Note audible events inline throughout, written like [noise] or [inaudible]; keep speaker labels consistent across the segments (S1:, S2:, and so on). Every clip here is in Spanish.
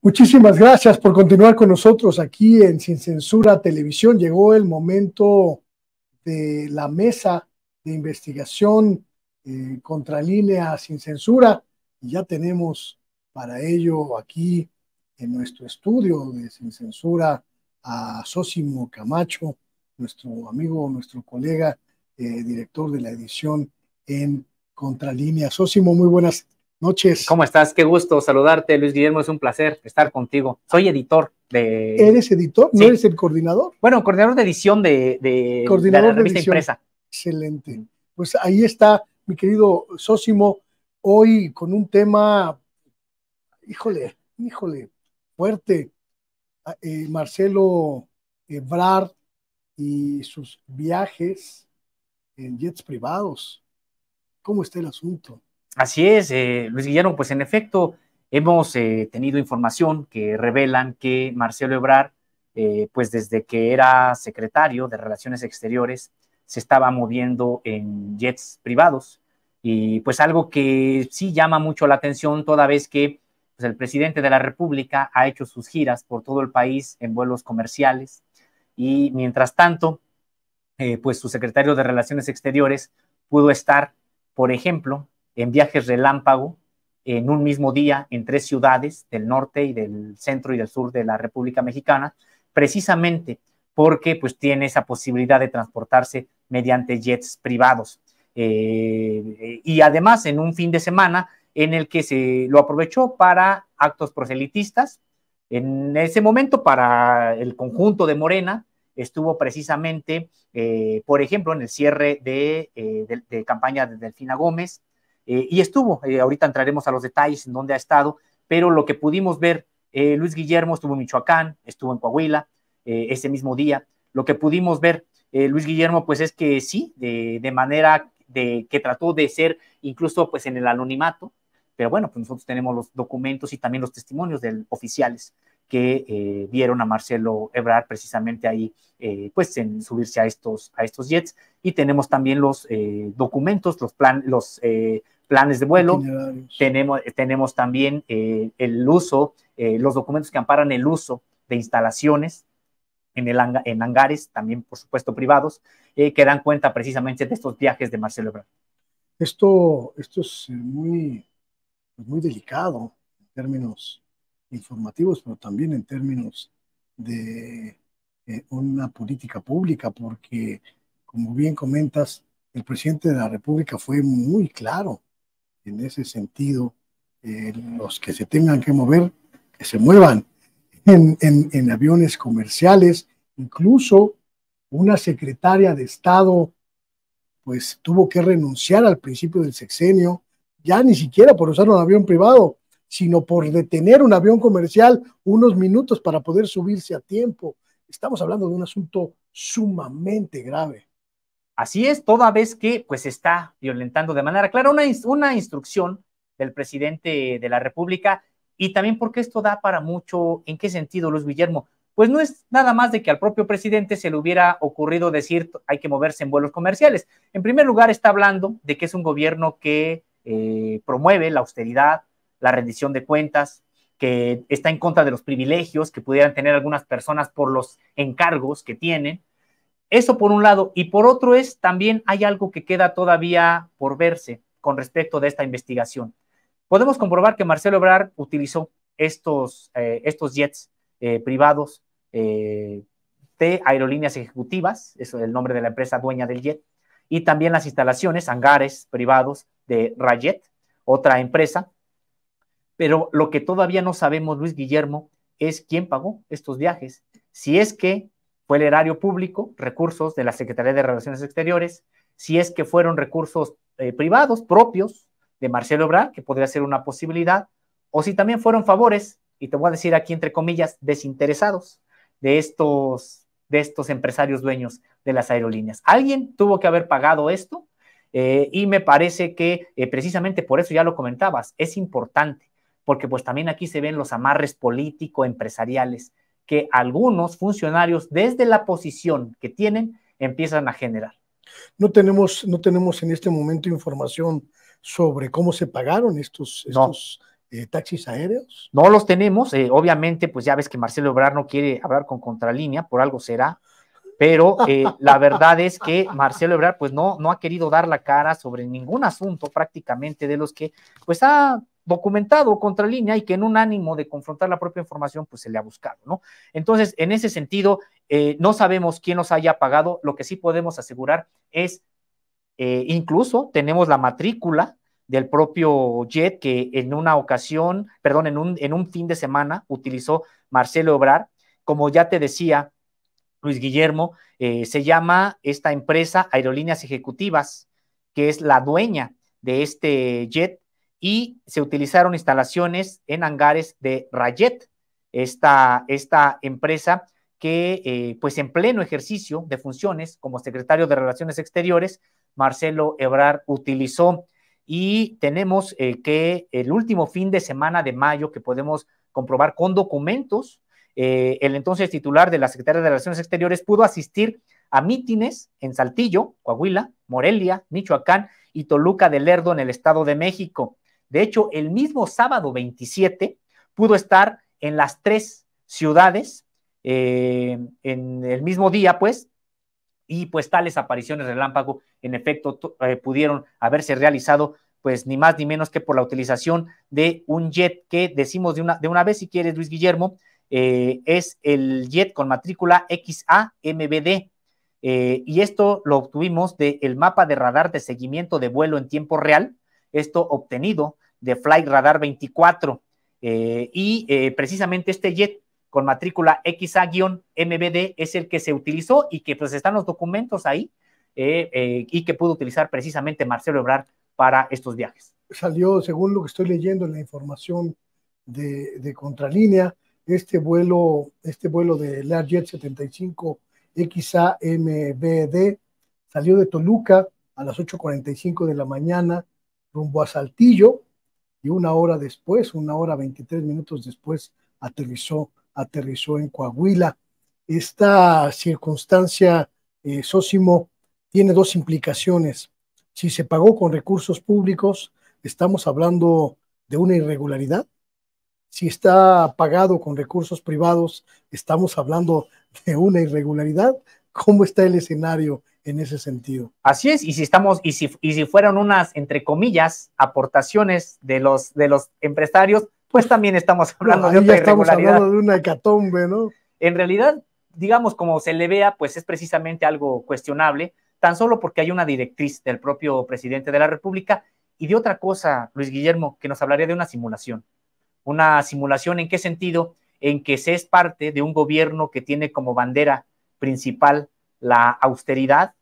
S1: Muchísimas gracias por continuar con nosotros aquí en Sin Censura Televisión. Llegó el momento de la mesa de investigación eh, contra línea sin censura y ya tenemos para ello aquí en nuestro estudio de Sin Censura a Sósimo Camacho, nuestro amigo, nuestro colega, eh, director de la edición en Contralínea. Sosimo, muy buenas
S2: noches. ¿Cómo estás? Qué gusto saludarte, Luis Guillermo. Es un placer estar contigo. Soy editor de... ¿Eres
S1: editor? ¿No eres el coordinador?
S2: Bueno, coordinador de edición de, de la revista
S1: Excelente. Pues ahí está, mi querido Sósimo, hoy con un tema, híjole, híjole, fuerte. Ah, eh, Marcelo Ebrard eh, y sus viajes en jets privados. ¿Cómo está el asunto?
S2: Así es, eh, Luis Guillermo, pues en efecto, hemos tenido información que revelan que Marcelo Ebrard, pues desde que era secretario de Relaciones Exteriores, se estaba moviendo en jets privados. Y pues algo que sí llama mucho la atención toda vez que pues el presidente de la República ha hecho sus giras por todo el país en vuelos comerciales y mientras tanto, eh, pues su secretario de Relaciones Exteriores pudo estar, por ejemplo, en viajes relámpago en un mismo día en tres ciudades del norte y del centro y del sur de la República Mexicana, precisamente porque pues tiene esa posibilidad de transportarse mediante jets privados. Eh, eh, y además en un fin de semana en el que se lo aprovechó para actos proselitistas. En ese momento, para el conjunto de Morena, estuvo precisamente, eh, por ejemplo, en el cierre de, eh, de, campaña de Delfina Gómez, eh, y estuvo, ahorita entraremos a los detalles en dónde ha estado, pero lo que pudimos ver, Luis Guillermo estuvo en Michoacán, estuvo en Coahuila ese mismo día, lo que pudimos ver, Luis Guillermo, pues es que sí, de, de manera de, que trató de ser incluso pues en el anonimato, pero bueno, pues nosotros tenemos los documentos y también los testimonios de oficiales que eh, vieron a Marcelo Ebrard precisamente ahí, eh, pues en subirse a estos, a estos jets. Y tenemos también los eh, documentos, los, plan, los eh, planes de vuelo. Tenemos, tenemos también el uso, los documentos que amparan el uso de instalaciones en, el en hangares, también por supuesto privados, que dan cuenta precisamente de estos viajes de Marcelo Ebrard.
S1: Esto, esto es muy pues, muy delicado en términos informativos, pero también en términos de eh, una política pública, porque, como bien comentas, el presidente de la República fue muy claro en ese sentido. Eh, los que se tengan que mover, que se muevan en, aviones comerciales, incluso una secretaria de Estado pues tuvo que renunciar al principio del sexenio ya ni siquiera por usar un avión privado, sino por detener un avión comercial unos minutos para poder subirse a tiempo. Estamos hablando de un asunto sumamente grave.
S2: Así es, toda vez que pues está violentando de manera clara una, una instrucción del presidente de la República y también porque esto da para mucho, ¿en qué sentido, Luis Guillermo? Pues no es nada más de que al propio presidente se le hubiera ocurrido decir hay que moverse en vuelos comerciales. En primer lugar, está hablando de que es un gobierno que eh, promueve la austeridad, la rendición de cuentas, que está en contra de los privilegios que pudieran tener algunas personas por los encargos que tienen. Eso por un lado. Y por otro es, también hay algo que queda todavía por verse con respecto de esta investigación. Podemos comprobar que Marcelo Ebrard utilizó estos, eh, estos jets eh, privados de aerolíneas ejecutivas, es el nombre de la empresa dueña del jet, y también las instalaciones, hangares privados de Rayet, otra empresa. Pero lo que todavía no sabemos, Luis Guillermo, es quién pagó estos viajes. Si es que fue el erario público, recursos de la Secretaría de Relaciones Exteriores, si es que fueron recursos eh, privados propios de Marcelo Ebrard, que podría ser una posibilidad, o si también fueron favores, y te voy a decir aquí entre comillas, desinteresados de estos, de estos empresarios dueños de las aerolíneas. Alguien tuvo que haber pagado esto eh, y me parece que eh, precisamente por eso ya lo comentabas, es importante, porque pues también aquí se ven los amarres político-empresariales que algunos funcionarios desde la posición que tienen empiezan a generar.
S1: No tenemos, no tenemos en este momento información sobre cómo se
S2: pagaron estos, eh, taxis aéreos. No los tenemos, obviamente pues ya ves que Marcelo Obrar no quiere hablar con Contralínea, por algo será, pero eh, la verdad es que Marcelo Ebrard pues no, no ha querido dar la cara sobre ningún asunto prácticamente de los que pues ha documentado contra línea y que en un ánimo de confrontar la propia información pues se le ha buscado, ¿no? Entonces, en ese sentido, eh, no sabemos quién nos haya pagado, lo que sí podemos asegurar es, eh, incluso tenemos la matrícula del propio jet que en una ocasión, perdón, en un, fin de semana utilizó Marcelo Ebrard, como ya te decía, Luis Guillermo, eh, se llama esta empresa Aerolíneas Ejecutivas, que es la dueña de este jet y se utilizaron instalaciones en hangares de Rayet, esta, empresa que eh, pues en pleno ejercicio de funciones como secretario de Relaciones Exteriores, Marcelo Ebrar utilizó. Y tenemos eh, que el último fin de semana de mayo que podemos comprobar con documentos eh, el entonces titular de la Secretaría de Relaciones Exteriores, pudo asistir a mítines en Saltillo, Coahuila, Morelia, Michoacán y Toluca de Lerdo en el Estado de México. De hecho, el mismo sábado 27 pudo estar en las tres ciudades eh, en el mismo día, pues, y pues tales apariciones relámpago, en efecto, eh, pudieron haberse realizado, pues, ni más ni menos que por la utilización de un jet que decimos de una, de una vez, si quieres, Luis Guillermo, eh, es el JET con matrícula XA-MBD. Eh, y esto lo obtuvimos del mapa de radar de seguimiento de vuelo en tiempo real, esto obtenido de Flight Radar 24. Eh, y precisamente este JET con matrícula XA-MBD es el que se utilizó y que pues están los documentos ahí y que pudo utilizar precisamente Marcelo Ebrard para estos viajes.
S1: Salió, según lo que estoy leyendo en la información de, de Contralínea, este vuelo, este vuelo de Learjet 75 XAMBD salió de Toluca a las 8.45 de la mañana rumbo a Saltillo y una hora después, una hora 23 minutos después, aterrizó, aterrizó en Coahuila. Esta circunstancia, eh, Sósimo, tiene dos implicaciones. Si se pagó con recursos públicos, estamos hablando de una irregularidad, si está pagado con recursos privados, estamos hablando de una irregularidad. ¿Cómo está el escenario en ese sentido?
S2: Así es, y si estamos, y si, y si fueron unas, entre comillas, aportaciones de los, de los empresarios, pues también estamos hablando de de
S1: una hecatombe,
S2: ¿no? En realidad, digamos, como se le vea, pues es precisamente algo cuestionable, tan solo porque hay una directriz del propio presidente de la República y de otra cosa, Luis Guillermo, que nos hablaría de una simulación. Una simulación en qué sentido? En que se es parte de un gobierno que tiene como bandera principal la austeridad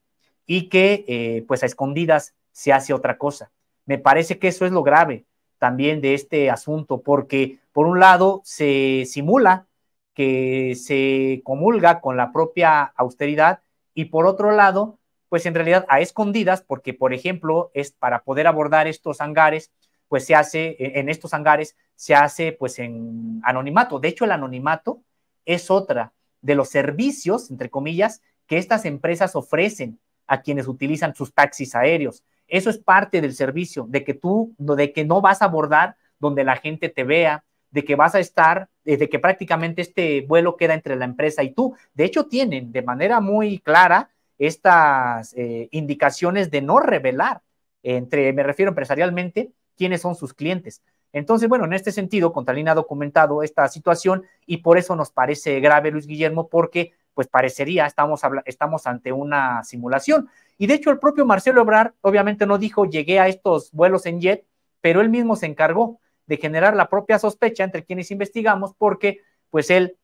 S2: y que eh, pues a escondidas se hace otra cosa. Me parece que eso es lo grave también de este asunto, porque por un lado se simula que se comulga con la propia austeridad y por otro lado, pues en realidad a escondidas, porque por ejemplo es para poder abordar estos hangares, pues se hace, e, en estos hangares, se hace pues en anonimato. De hecho, el anonimato es otra de los servicios, entre comillas, que estas empresas ofrecen a quienes utilizan sus taxis aéreos. Eso es parte del servicio, de que tú, de que no vas a abordar donde la gente te vea, de que vas a estar, eh, de que prácticamente este vuelo queda entre la empresa y tú. De hecho, tienen de manera muy clara estas eh, indicaciones de no revelar, entre, me refiero empresarialmente, quiénes son sus clientes. Entonces, bueno, en este sentido, Contralina ha documentado esta situación y por eso nos parece grave, Luis Guillermo, porque pues parecería, estamos, estamos ante una simulación. Y de hecho, el propio Marcelo Ebrard obviamente no dijo, llegué a estos vuelos en jet, pero él mismo se encargó de generar la propia sospecha entre quienes investigamos, porque pues él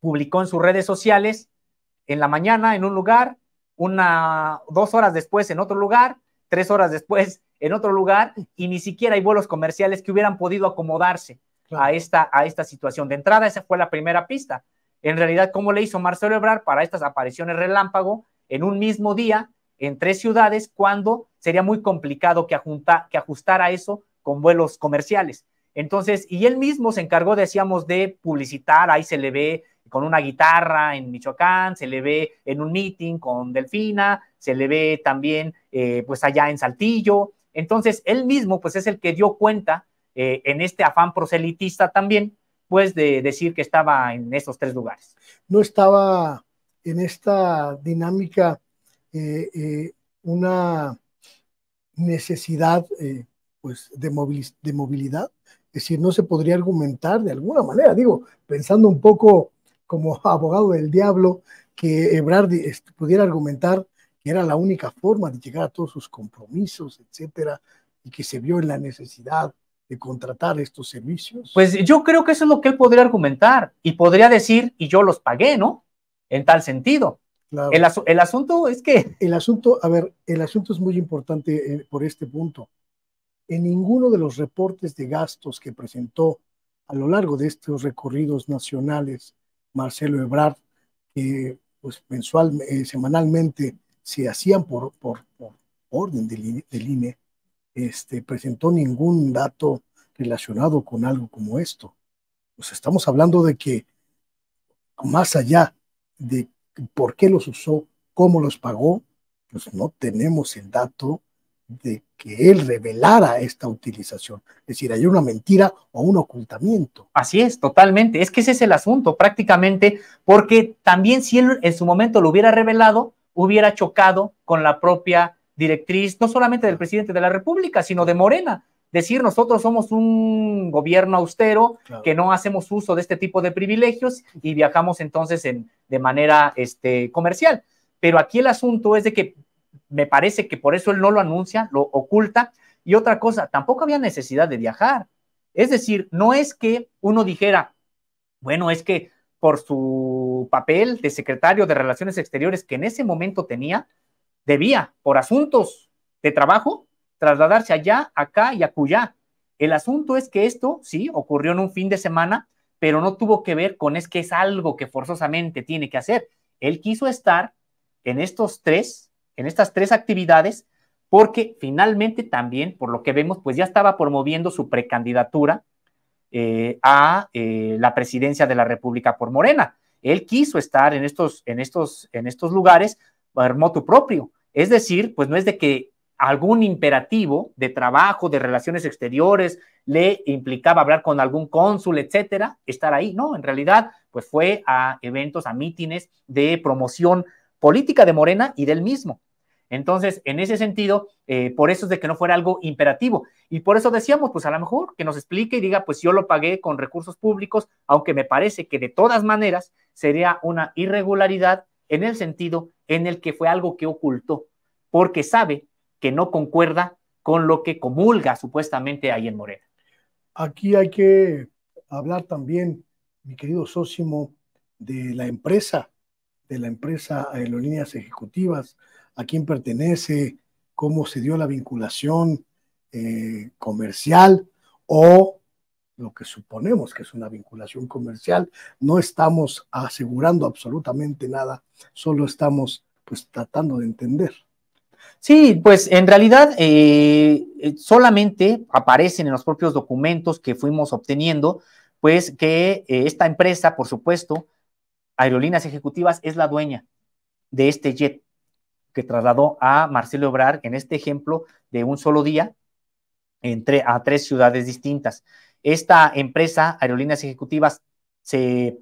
S2: publicó en sus redes sociales en la mañana en un lugar, una, dos horas después en otro lugar, tres horas después en otro lugar y ni siquiera hay vuelos comerciales que hubieran podido acomodarse a esta, a esta situación. De entrada, esa fue la primera pista. En realidad, ¿cómo le hizo Marcelo Ebrard para estas apariciones relámpago en un mismo día en tres ciudades cuando sería muy complicado que, que ajustara eso con vuelos comerciales? Entonces, y él mismo se encargó, decíamos, de publicitar, ahí se le ve con una guitarra en Michoacán, se le ve en un meeting con Delfina, se le ve también eh, pues allá en Saltillo, entonces, él mismo, pues es el que dio cuenta eh, en este afán proselitista también, pues de decir que estaba en estos tres lugares.
S1: No estaba en esta dinámica eh, eh, una necesidad pues de, de movilidad, es decir, no se podría argumentar de alguna manera, digo, pensando un poco como [laughs] abogado del diablo, que Ebrard este, pudiera argumentar era la única forma de llegar a todos sus compromisos, etcétera, y que se vio en la necesidad de contratar estos servicios? Pues
S2: yo creo que eso es lo que él podría argumentar y podría decir, y yo los pagué, ¿no? En tal sentido. El, asunto es que... [laughs] El
S1: asunto, a ver, el asunto es muy importante eh, por este punto. En ninguno de los reportes de gastos que presentó a lo largo de estos recorridos nacionales Marcelo Ebrard, pues mensual, eh, semanalmente se hacían por, por, orden del, del INE, este, presentó ningún dato relacionado con algo como esto. Pues estamos hablando de que más allá de por qué los usó, cómo los pagó, pues no tenemos el dato de que él revelara esta utilización.
S2: Es decir, hay una mentira o un ocultamiento. Así es, totalmente. Es que ese es el asunto prácticamente, porque también si él en su momento lo hubiera revelado, hubiera chocado con la propia directriz, no solamente del presidente de la República, sino de Morena. Decir, nosotros somos un gobierno austero, que no hacemos uso de este tipo de privilegios y viajamos entonces en, de manera este, comercial. Pero aquí el asunto es de que me parece que por eso él no lo anuncia, lo oculta. Y otra cosa, tampoco había necesidad de viajar. Es decir, no es que uno dijera, bueno, es que por su papel de secretario de Relaciones Exteriores que en ese momento tenía, debía, por asuntos de trabajo, trasladarse allá, acá y acullá. El asunto es que esto, sí, ocurrió en un fin de semana, pero no tuvo que ver con es que es algo que forzosamente tiene que hacer. Él quiso estar en estos tres, en estas tres actividades, porque finalmente también, por lo que vemos, pues ya estaba promoviendo su precandidatura eh, a eh, la presidencia de la República por Morena. Él quiso estar en estos, en estos, en estos lugares por tu propio. Es decir, pues no es de que algún imperativo de trabajo, de relaciones exteriores, le implicaba hablar con algún cónsul, etcétera, estar ahí. No, en realidad, pues fue a eventos, a mítines de promoción política de Morena y del mismo. Entonces, en ese sentido, eh, por eso es de que no fuera algo imperativo. Y por eso decíamos, pues a lo mejor que nos explique y diga, pues yo lo pagué con recursos públicos, aunque me parece que de todas maneras sería una irregularidad en el sentido en el que fue algo que ocultó, porque sabe que no concuerda con lo que comulga supuestamente ahí en Morena.
S1: Aquí hay que hablar también, mi querido Sósimo, de la empresa, de la empresa Aerolíneas Ejecutivas, a quién pertenece, cómo se dio la vinculación eh, comercial o lo que suponemos que es una vinculación comercial. No estamos asegurando absolutamente nada, solo estamos pues tratando de entender.
S2: Sí, pues en realidad eh, solamente aparecen en los propios documentos que fuimos obteniendo, pues que eh, esta empresa, por supuesto, Aerolíneas Ejecutivas, es la dueña de este jet que trasladó a Marcelo Obrar en este ejemplo, de un solo día, entre a tres ciudades distintas. Esta empresa, Aerolíneas Ejecutivas, se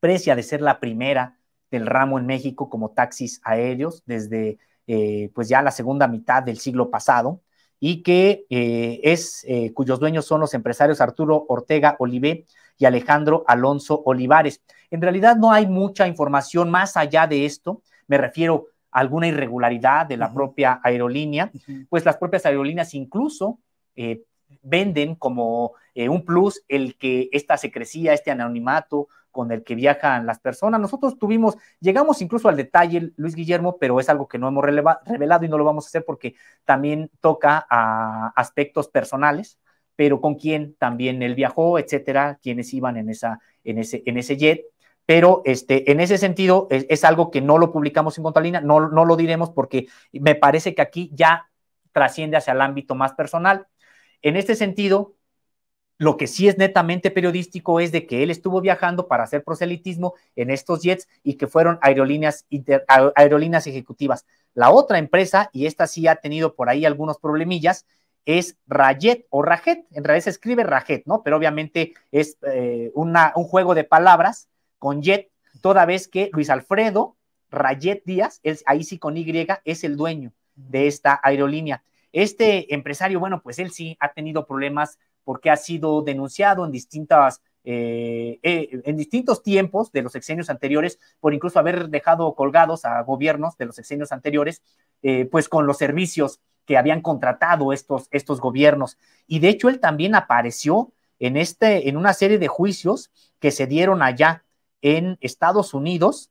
S2: precia de ser la primera del ramo en México como taxis aéreos desde eh, pues ya la segunda mitad del siglo pasado y que eh, es eh, cuyos dueños son los empresarios Arturo Ortega Olivé y Alejandro Alonso Olivares. En realidad no hay mucha información más allá de esto. Me refiero alguna irregularidad de la propia aerolínea, pues las propias aerolíneas incluso eh, venden como eh, un plus el que esta secrecía, este anonimato con el que viajan las personas. Nosotros tuvimos, llegamos incluso al detalle, Luis Guillermo, pero es algo que no hemos revelado y no lo vamos a hacer porque también toca a aspectos personales, pero con quién también él viajó, etcétera, quienes iban en, esa, en, ese, en ese jet pero este, en ese sentido es, algo que no lo publicamos en Contalina, no, no lo diremos porque me parece que aquí ya trasciende hacia el ámbito más personal. En este sentido, lo que sí es netamente periodístico es de que él estuvo viajando para hacer proselitismo en estos jets y que fueron aerolíneas, aerolíneas ejecutivas. La otra empresa, y esta sí ha tenido por ahí algunos problemillas, es Rayet o Rajet. En realidad se escribe Rajet, ¿no? Pero obviamente es eh, una, un juego de palabras con Jet, toda vez que Luis Alfredo Rayet Díaz, es, ahí sí con Y, es el dueño de esta aerolínea. Este empresario, bueno, pues él sí ha tenido problemas porque ha sido denunciado en distintas eh, eh, en distintos tiempos de los exenios anteriores, por incluso haber dejado colgados a gobiernos de los exenios anteriores, eh, pues con los servicios que habían contratado estos, estos gobiernos. Y de hecho, él también apareció en, este, en una serie de juicios que se dieron allá en Estados Unidos.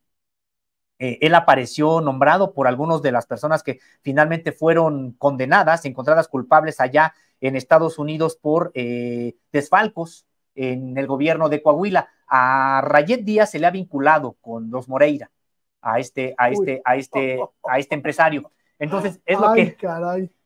S2: Eh, él apareció nombrado por algunas de las personas que finalmente fueron condenadas, encontradas culpables allá en Estados Unidos por eh, desfalcos en el gobierno de Coahuila. A Rayet Díaz se le ha vinculado con los Moreira, a este, a este, a este, a este empresario. Entonces, es lo que.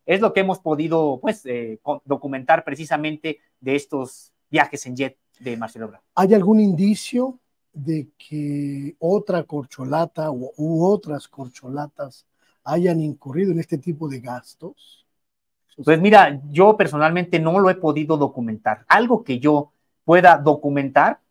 S2: Es lo que hemos podido pues, eh, documentar precisamente de estos viajes en jet de Marcelo Obrador.
S1: ¿Hay algún indicio de que otra corcholata u, otras corcholatas hayan
S2: incurrido en este tipo de gastos? Pues mira, yo personalmente no lo he podido documentar. Algo que yo pueda documentar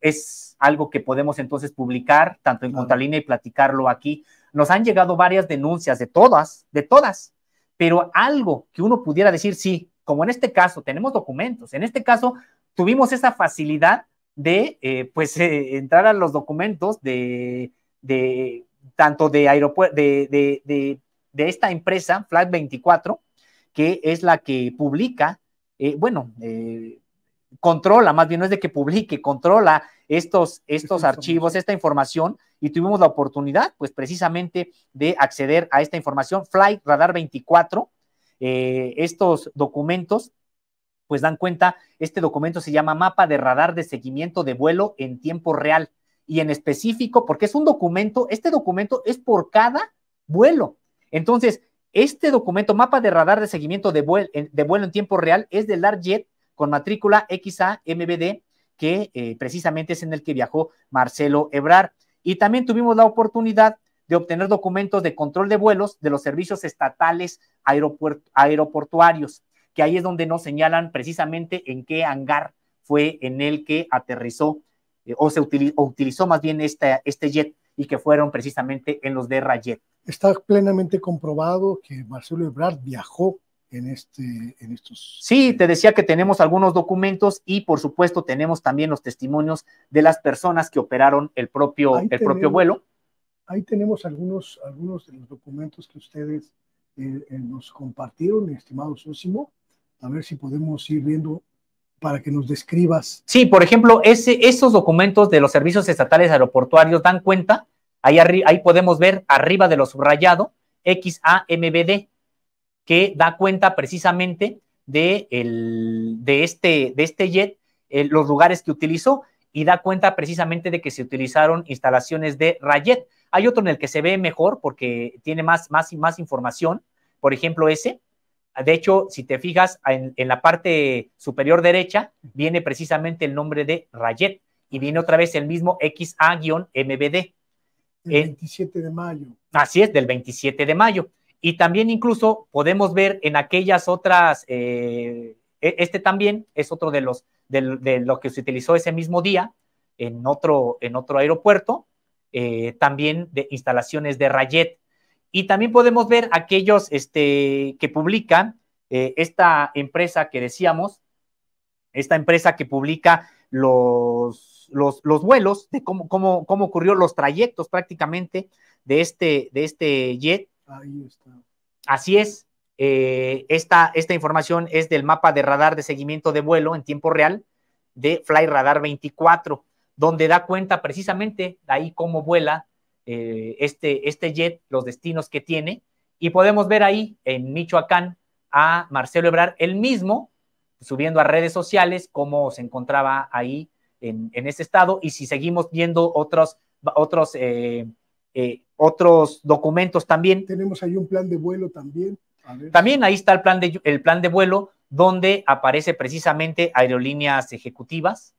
S2: es algo que podemos entonces publicar tanto en claro. y platicarlo aquí. Nos han llegado varias denuncias de todas, de todas, pero algo que uno pudiera decir, sí, como en este caso tenemos documentos, en este caso tuvimos esa facilidad de eh, pues eh, entrar a los documentos de, de tanto de, de, de, esta empresa, Flight 24, que es la que publica, eh, bueno, controla, más bien no es de que publique, controla estos, estos archivos, esta información, y tuvimos la oportunidad, pues precisamente, de acceder a esta información, Flight Radar 24, estos documentos pues dan cuenta, este documento se llama Mapa de Radar de Seguimiento de Vuelo en Tiempo Real. Y en específico, porque es un documento, este documento es por cada vuelo. Entonces, este documento, Mapa de Radar de Seguimiento de Vuelo en, de vuelo en Tiempo Real, es del Larjet con matrícula XAMBD, que eh, precisamente es en el que viajó Marcelo Ebrar. Y también tuvimos la oportunidad de obtener documentos de control de vuelos de los servicios estatales aeroportuarios que ahí es donde nos señalan precisamente en qué hangar fue en el que aterrizó eh, o se utilizó, más bien este jet y que fueron precisamente en los de Rayet.
S1: Está plenamente comprobado que Marcelo Ebrard viajó en, este, en estos...
S2: Sí, te eh, decía que tenemos algunos documentos y por supuesto tenemos también los testimonios de las personas que operaron el propio, el propio vuelo.
S1: Ahí tenemos algunos, algunos de los documentos que ustedes eh, nos compartieron, estimado Sosimo a ver si podemos ir viendo para que nos describas.
S2: Sí, por ejemplo, ese, esos documentos de los servicios estatales aeroportuarios dan cuenta, ahí, ahí podemos ver arriba de lo subrayado, XAMBD, que da cuenta precisamente de, de, este, de este jet, eh, los lugares que utilizó, y da cuenta precisamente de que se utilizaron instalaciones de Rayet. Hay otro en el que se ve mejor porque tiene más, más, más información, por ejemplo, ese, de hecho, si te fijas en, la parte superior derecha, viene precisamente el nombre de Rayet y viene otra vez el mismo XA-MBD. El 27 eh, de mayo. Así es, del 27 de mayo. Y también incluso podemos ver en aquellas otras, eh, e, este también es otro de los, de, lo que se utilizó ese mismo día en otro, en otro aeropuerto, eh, también de instalaciones de Rayet y también podemos ver aquellos este, que publican eh, esta empresa que decíamos, esta empresa que publica los, los, vuelos, de cómo, cómo, cómo, ocurrió los trayectos prácticamente de este, de este jet. Así es. Eh, esta, esta información es del mapa de radar de seguimiento de vuelo en tiempo real de Fly Radar 24, donde da cuenta precisamente de ahí cómo vuela eh, este, este jet, los destinos que tiene, y podemos ver ahí en Michoacán a Marcelo Ebrar, el mismo, subiendo a redes sociales cómo se encontraba ahí en, en ese estado, y si seguimos viendo otros, otros, eh, eh, otros documentos también. Tenemos ahí un plan de vuelo también. También ahí está el plan, de, el plan de vuelo, donde aparece precisamente aerolíneas ejecutivas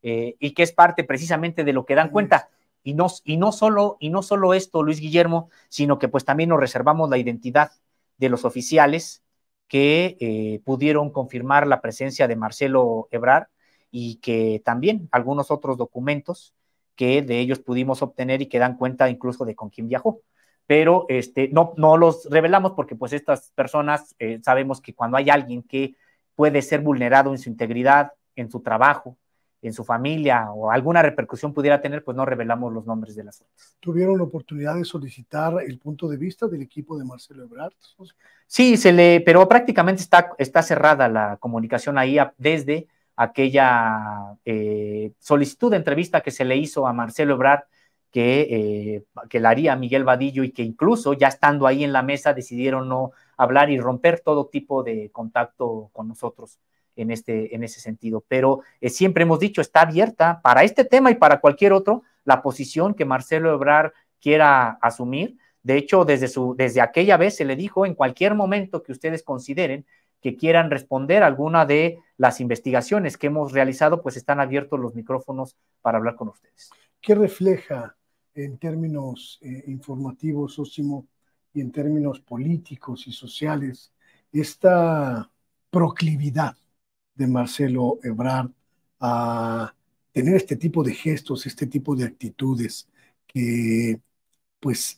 S2: y que es parte precisamente de lo que dan cuenta. Y no, solo, y no esto, Luis Guillermo, sino que pues también nos reservamos la identidad de los oficiales que eh, pudieron confirmar la presencia de Marcelo Ebrar y que también algunos otros documentos que de ellos pudimos obtener y que dan cuenta incluso de con quién viajó. Pero este, no, no los revelamos porque pues estas personas eh, sabemos que cuando hay alguien que puede ser vulnerado en su integridad, en su trabajo, en su familia o alguna repercusión pudiera tener, pues no revelamos los nombres de las personas. ¿Tuvieron
S1: la oportunidad de solicitar el punto de vista del equipo de Marcelo Ebrard?
S2: Sí, se le, pero prácticamente está, está cerrada la comunicación ahí desde aquella eh, solicitud de entrevista que se le hizo a Marcelo Ebrard, que, eh, que la haría Miguel Vadillo y que incluso ya estando ahí en la mesa decidieron no hablar y romper todo tipo de contacto con nosotros en, este, en ese sentido. Pero eh, siempre hemos dicho, está abierta para este tema y para cualquier otro la posición que Marcelo Ebrar quiera asumir. De hecho, desde, su, desde aquella vez se le dijo, en cualquier momento que ustedes consideren que quieran responder alguna de las investigaciones que hemos realizado, pues están abiertos los micrófonos para hablar con ustedes. ¿Qué
S1: refleja en términos eh, informativos, Ósimo, y en términos políticos y sociales esta proclividad de Marcelo Ebrard a tener este tipo de gestos, este tipo de actitudes que pues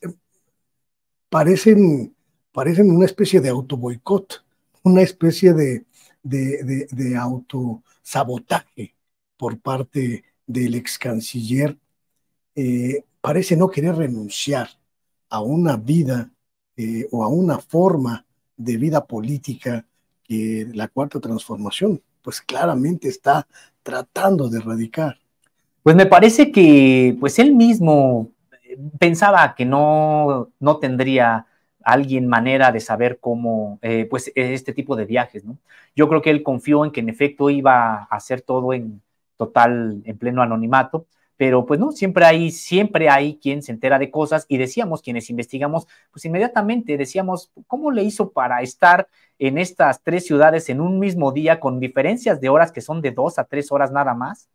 S1: parecen, parecen una especie de auto boicot una especie de, de, de, autosabotaje por parte del ex canciller. Eh, parece no querer renunciar a una vida eh, o a una forma de vida política que eh, la cuarta transformación pues
S2: claramente está tratando de erradicar. Pues me parece que pues él mismo eh, pensaba que no, no tendría alguien manera de saber cómo, eh, pues, eh, este tipo de viajes, ¿no? Yo creo que él confió en que en efecto iba a hacer todo en total, en pleno anonimato, pero pues no, siempre hay, siempre hay quien se entera de cosas y decíamos, quienes investigamos, pues inmediatamente decíamos, ¿cómo le hizo para estar en estas tres ciudades en un mismo día con diferencias de horas que son de dos a tres horas nada más?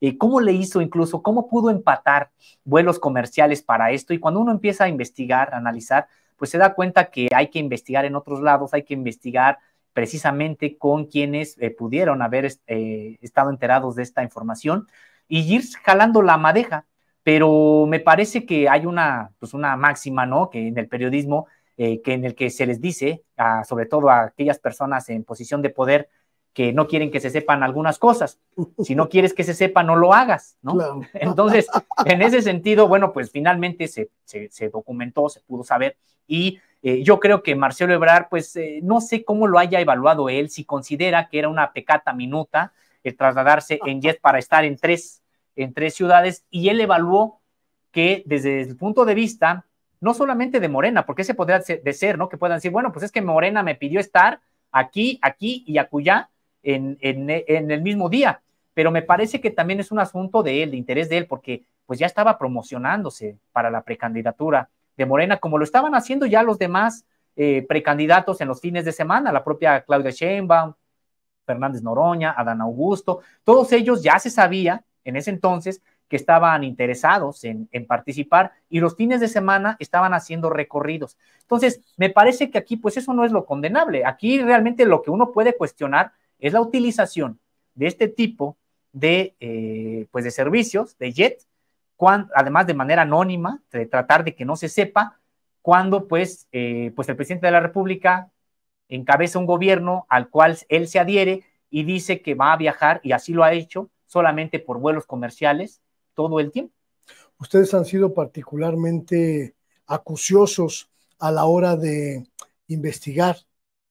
S2: Eh, ¿Cómo le hizo incluso? ¿Cómo pudo empatar vuelos comerciales para esto? Y cuando uno empieza a investigar, a analizar, pues se da cuenta que hay que investigar en otros lados, hay que investigar precisamente con quienes eh, pudieron haber eh, estado enterados de esta información y ir jalando la madeja. Pero me parece que hay una, pues una máxima, ¿no? Que en el periodismo, eh, que en el que se les dice, sobre todo a aquellas personas en posición de poder, que no quieren que se sepan algunas cosas. Si no quieres que se sepa, no lo hagas, ¿no? [laughs] Entonces, en ese sentido, bueno, pues finalmente se, se, documentó, se pudo saber y eh, yo creo que Marcelo Ebrard, pues eh, no sé cómo lo haya evaluado él, si considera que era una pecata minuta el trasladarse en jet [laughs] para estar en tres en tres ciudades y él evaluó que desde el punto de vista no solamente de Morena, porque ese podría de ser, ¿no? Que puedan decir, bueno, pues es que Morena me pidió estar aquí, aquí y acullá en, en, el mismo día, pero me parece que también es un asunto de él, de interés de él, porque pues ya estaba promocionándose para la precandidatura de Morena, como lo estaban haciendo ya los demás eh, precandidatos en los fines de semana, la propia Claudia Sheinbaum, Fernández Noroña, Adán Augusto, todos ellos ya se sabía en ese entonces que estaban interesados en, participar y los fines de semana estaban haciendo recorridos. Entonces, me parece que aquí, pues eso no es lo condenable. Aquí realmente lo que uno puede cuestionar es la utilización de este tipo de, eh, pues, de servicios, de JET, además de manera anónima, de tratar de que no se sepa cuando, pues, eh, pues el presidente de la República encabeza un gobierno al cual él se adhiere y dice que va a viajar, y así lo ha hecho, solamente por vuelos comerciales todo el tiempo.
S1: Ustedes han sido particularmente acuciosos a la hora de investigar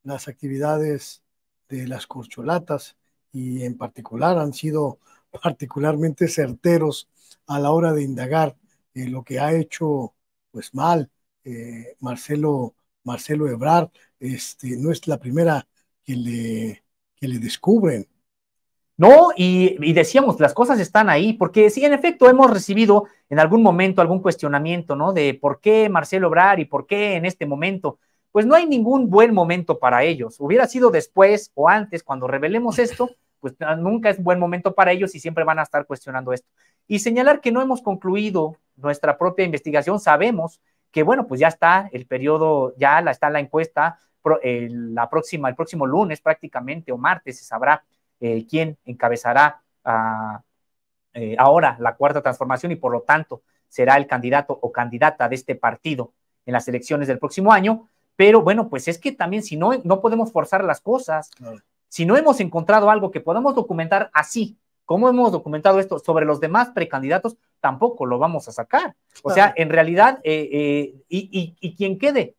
S1: las actividades de las corcholatas y en particular han sido [laughs] particularmente certeros a la hora de indagar lo que ha hecho pues mal eh, Marcelo Marcelo Ebrard este no es la primera que le que le descubren
S2: ¿no? Y, decíamos, las cosas están ahí, porque sí, en efecto, hemos recibido en algún momento algún cuestionamiento, ¿no? De por qué Marcelo Obrar y por qué en este momento. Pues no hay ningún buen momento para ellos. Hubiera sido después o antes, cuando revelemos esto, pues nunca es buen momento para ellos y siempre van a estar cuestionando esto. Y señalar que no hemos concluido nuestra propia investigación, sabemos que, bueno, pues ya está el periodo, ya está la encuesta, la próxima, el próximo lunes prácticamente o martes se sabrá eh, quien encabezará ah, eh, ahora la cuarta transformación y por lo tanto será el candidato o candidata de este partido en las elecciones del próximo año. Pero bueno, pues es que también si no, no podemos forzar las cosas, si no hemos encontrado algo que podamos documentar así, como hemos documentado esto sobre los demás precandidatos, tampoco lo vamos a sacar. O sea, en realidad, eh, eh, y, y, quien quede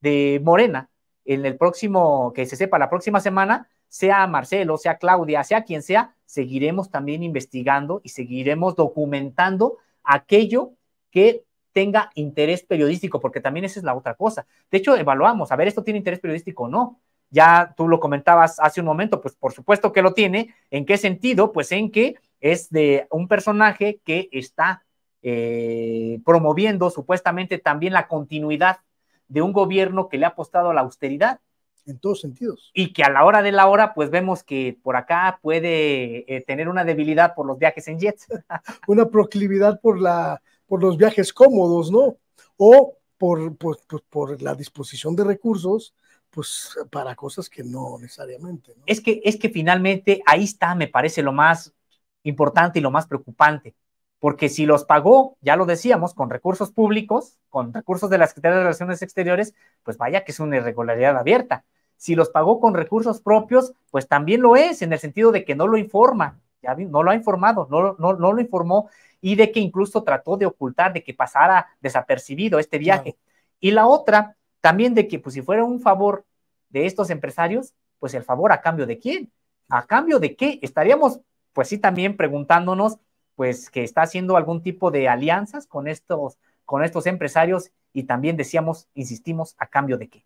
S2: de Morena en el próximo, que se sepa la próxima semana, sea Marcelo, sea Claudia, sea quien sea, seguiremos también investigando y seguiremos documentando aquello que tenga interés periodístico, porque también esa es la otra cosa. De hecho, evaluamos, a ver, ¿esto tiene interés periodístico o no? Ya tú lo comentabas hace un momento, pues por supuesto que lo tiene. ¿En qué sentido? Pues en que es de un personaje que está eh, promoviendo supuestamente también la continuidad de un gobierno que le ha apostado a la austeridad en todos sentidos. Y que a la hora de la hora, pues vemos que por acá puede eh, tener una debilidad por los viajes en jet. [laughs]
S1: una proclividad por, la, por los viajes cómodos, ¿no? O por, pues, pues, por, la disposición de recursos,
S2: pues para cosas que no necesariamente. Es, que, es que finalmente ahí está, me parece, lo más importante y lo más preocupante porque si los pagó, ya lo decíamos, con recursos públicos, con recursos de las Secretaría de Relaciones Exteriores, pues vaya que es una irregularidad abierta. Si los pagó con recursos propios, pues también lo es, en el sentido de que no lo informa, ya no lo ha informado, no, no, no lo informó y de que incluso trató de ocultar, de que pasara desapercibido este viaje. Y la otra, también de que pues si fuera un favor de estos empresarios, pues el favor a cambio de quién, a cambio de qué, estaríamos pues sí también preguntándonos pues que está haciendo algún tipo de alianzas con estos, con estos empresarios y también decíamos, insistimos, a cambio de qué.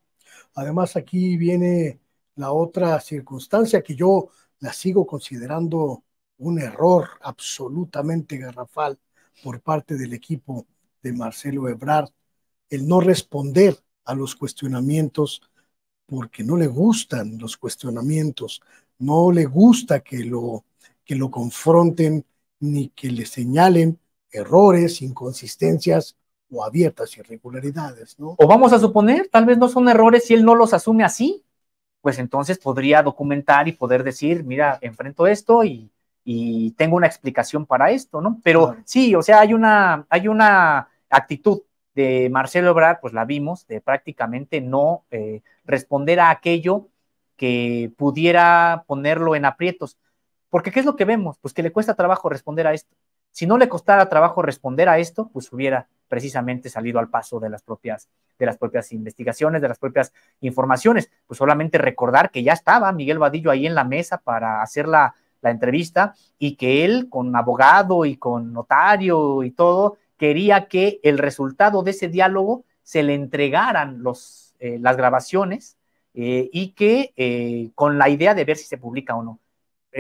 S1: Además, aquí viene la otra circunstancia que yo la sigo considerando un error absolutamente garrafal por parte del equipo de Marcelo Ebrard, el no responder a los cuestionamientos porque no le gustan los cuestionamientos, no le gusta que lo, que lo confronten ni que le señalen errores, inconsistencias
S2: o abiertas irregularidades, ¿no? O vamos a suponer, tal vez no son errores si él no los asume así, pues entonces podría documentar y poder decir, mira, enfrento esto y, tengo una explicación para esto, ¿no? Pero sí, o sea, hay una, hay una actitud de Marcelo Obrar, pues la vimos, de prácticamente no eh, responder a aquello que pudiera ponerlo en aprietos. Porque ¿qué es lo que vemos? Pues que le cuesta trabajo responder a esto. Si no le costara trabajo responder a esto, pues hubiera precisamente salido al paso de las propias, de las propias investigaciones, de las propias informaciones. Pues solamente recordar que ya estaba Miguel Vadillo ahí en la mesa para hacer la, entrevista y que él, con abogado y con notario y todo, quería que el resultado de ese diálogo se le entregaran los, eh, las grabaciones eh, y que eh, con la idea de ver si se publica o no.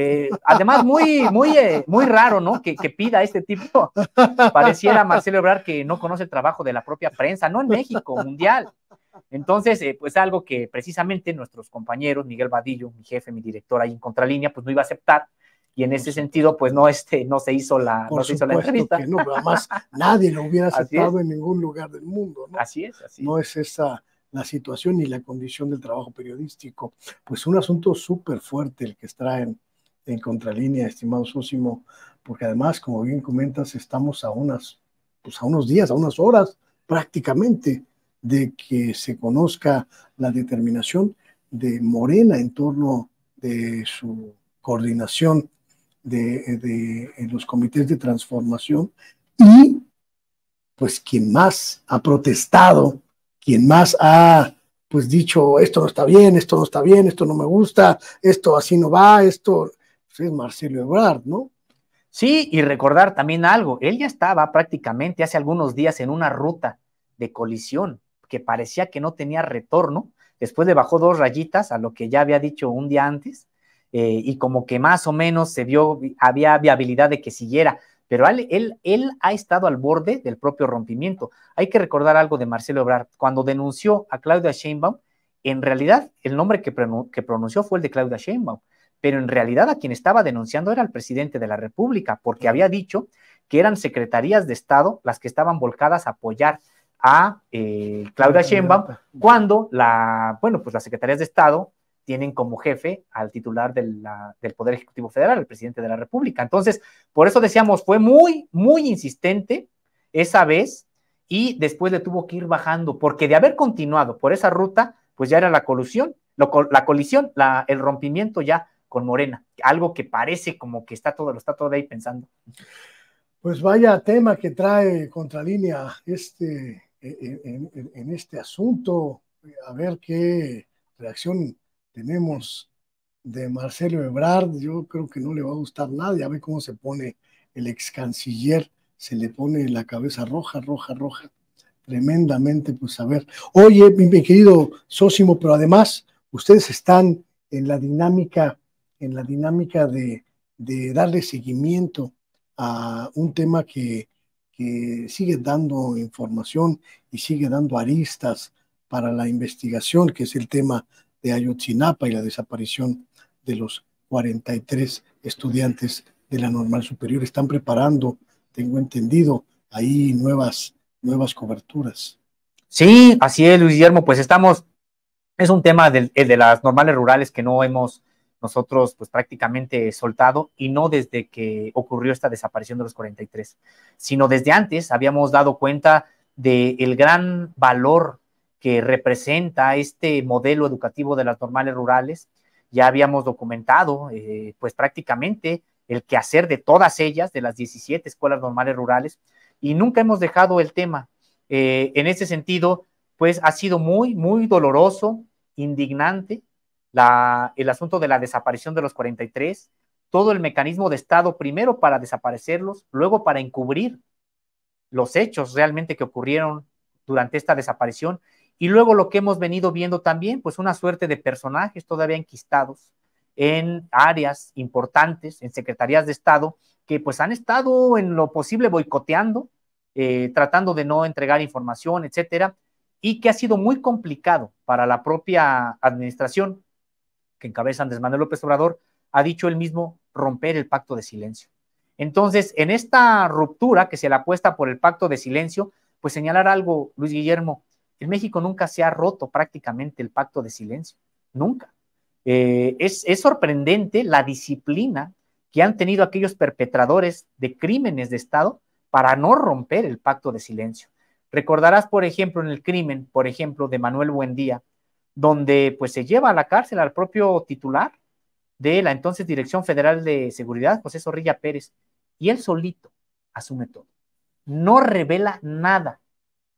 S2: Eh, además, muy, muy, eh, muy raro, ¿no? Que, pida este tipo. [laughs] Pareciera Marcelo Ebrard que no conoce el trabajo de la propia prensa, no en México, mundial. Entonces, eh, pues algo que precisamente nuestros compañeros, Miguel Vadillo, mi jefe, mi director ahí en Contralínea, pues no iba a aceptar. Y en ese sentido, pues no, este, no se hizo la, no se hizo la entrevista.
S1: además nadie lo hubiera aceptado en ningún lugar del mundo. Así es, así es. No es esa la situación y la condición del trabajo periodístico. Pues un asunto súper fuerte el que extraen en contralínea, estimado Sósimo porque además, como bien comentas, estamos a unas, pues a unos días, a unas horas prácticamente de que se conozca la determinación de Morena en torno de su coordinación de, de los comités de transformación y pues quien más ha protestado, quien más ha pues dicho esto no está bien, esto no está bien, esto no me gusta, esto así no va, esto Sí, pues,
S2: Marcelo Ebrard, ¿no? Sí, y recordar también algo, él ya estaba prácticamente hace algunos días en una ruta de colisión que parecía que no tenía retorno, después le bajó dos rayitas a lo que ya había dicho un día antes, eh, y como que más o menos se vio, había viabilidad de que siguiera, pero él, él, ha estado al borde del propio rompimiento. Hay que recordar algo de Marcelo Ebrard, cuando denunció a Claudia Sheinbaum, en realidad el nombre que, pronunció fue el de Claudia Sheinbaum, pero en realidad a quien estaba denunciando era el presidente de la República, porque había dicho que eran secretarías de Estado las que estaban volcadas a apoyar a eh, Claudia Sheinbaum, cuando la, bueno, pues las secretarías de Estado tienen como jefe al titular del Poder Ejecutivo Federal, el presidente de la República. Entonces, por eso decíamos, fue muy, muy insistente esa vez y después le tuvo que ir bajando, porque de haber continuado por esa ruta, pues ya era la colusión, la colisión, la, el rompimiento ya con Morena, algo que parece como que está todo, lo está todo ahí pensando.
S1: Pues vaya tema que trae Contralínea este, e, e, e, en, este asunto, a ver qué reacción tenemos de Marcelo Ebrard, yo creo que no le va a gustar nada, ya ver cómo se pone el ex canciller, se le pone la cabeza roja, roja, roja, tremendamente, pues a ver. Oye, mi, querido Sósimo, pero además ustedes están en la dinámica en la dinámica de, darle seguimiento a un tema que, sigue dando información y sigue dando aristas para la investigación, que es el tema de Ayotzinapa y la desaparición de los 43 estudiantes de la Normal Superior. Están preparando, tengo entendido, ahí nuevas,
S2: nuevas coberturas. Sí, así es, Luis Guillermo, pues estamos, es un tema del, de las normales rurales que no hemos nosotros pues prácticamente soltado y no desde que ocurrió esta desaparición de los 43, sino desde antes habíamos dado cuenta del el gran valor que representa este modelo educativo de las normales rurales. Ya habíamos documentado eh, pues prácticamente el quehacer de todas ellas, de las 17 escuelas normales rurales, y nunca hemos dejado el tema. Eh, en ese sentido, pues ha sido muy, muy doloroso, indignante la, el asunto de la desaparición de los 43, todo el mecanismo de Estado, primero para desaparecerlos, luego para encubrir los hechos realmente que ocurrieron durante esta desaparición, y luego lo que hemos venido viendo también, pues una suerte de personajes todavía enquistados en áreas importantes, en secretarías de Estado, que pues han estado en lo posible boicoteando, eh, tratando de no entregar información, etcétera, y que ha sido muy complicado para la propia administración que encabeza Andrés Manuel López Obrador, ha dicho él mismo romper el pacto de silencio. Entonces, en esta ruptura que se le apuesta por el pacto de silencio, pues señalar algo, Luis Guillermo, en México nunca se ha roto prácticamente el pacto de silencio, nunca. Eh, es, es sorprendente la disciplina que han tenido aquellos perpetradores de crímenes de Estado para no romper el pacto de silencio. Recordarás, por ejemplo, en el crimen, por ejemplo, de Manuel Buendía, donde pues se lleva a la cárcel al propio titular de la entonces Dirección Federal de Seguridad, José Zorrilla Pérez, y él solito asume todo. No revela nada.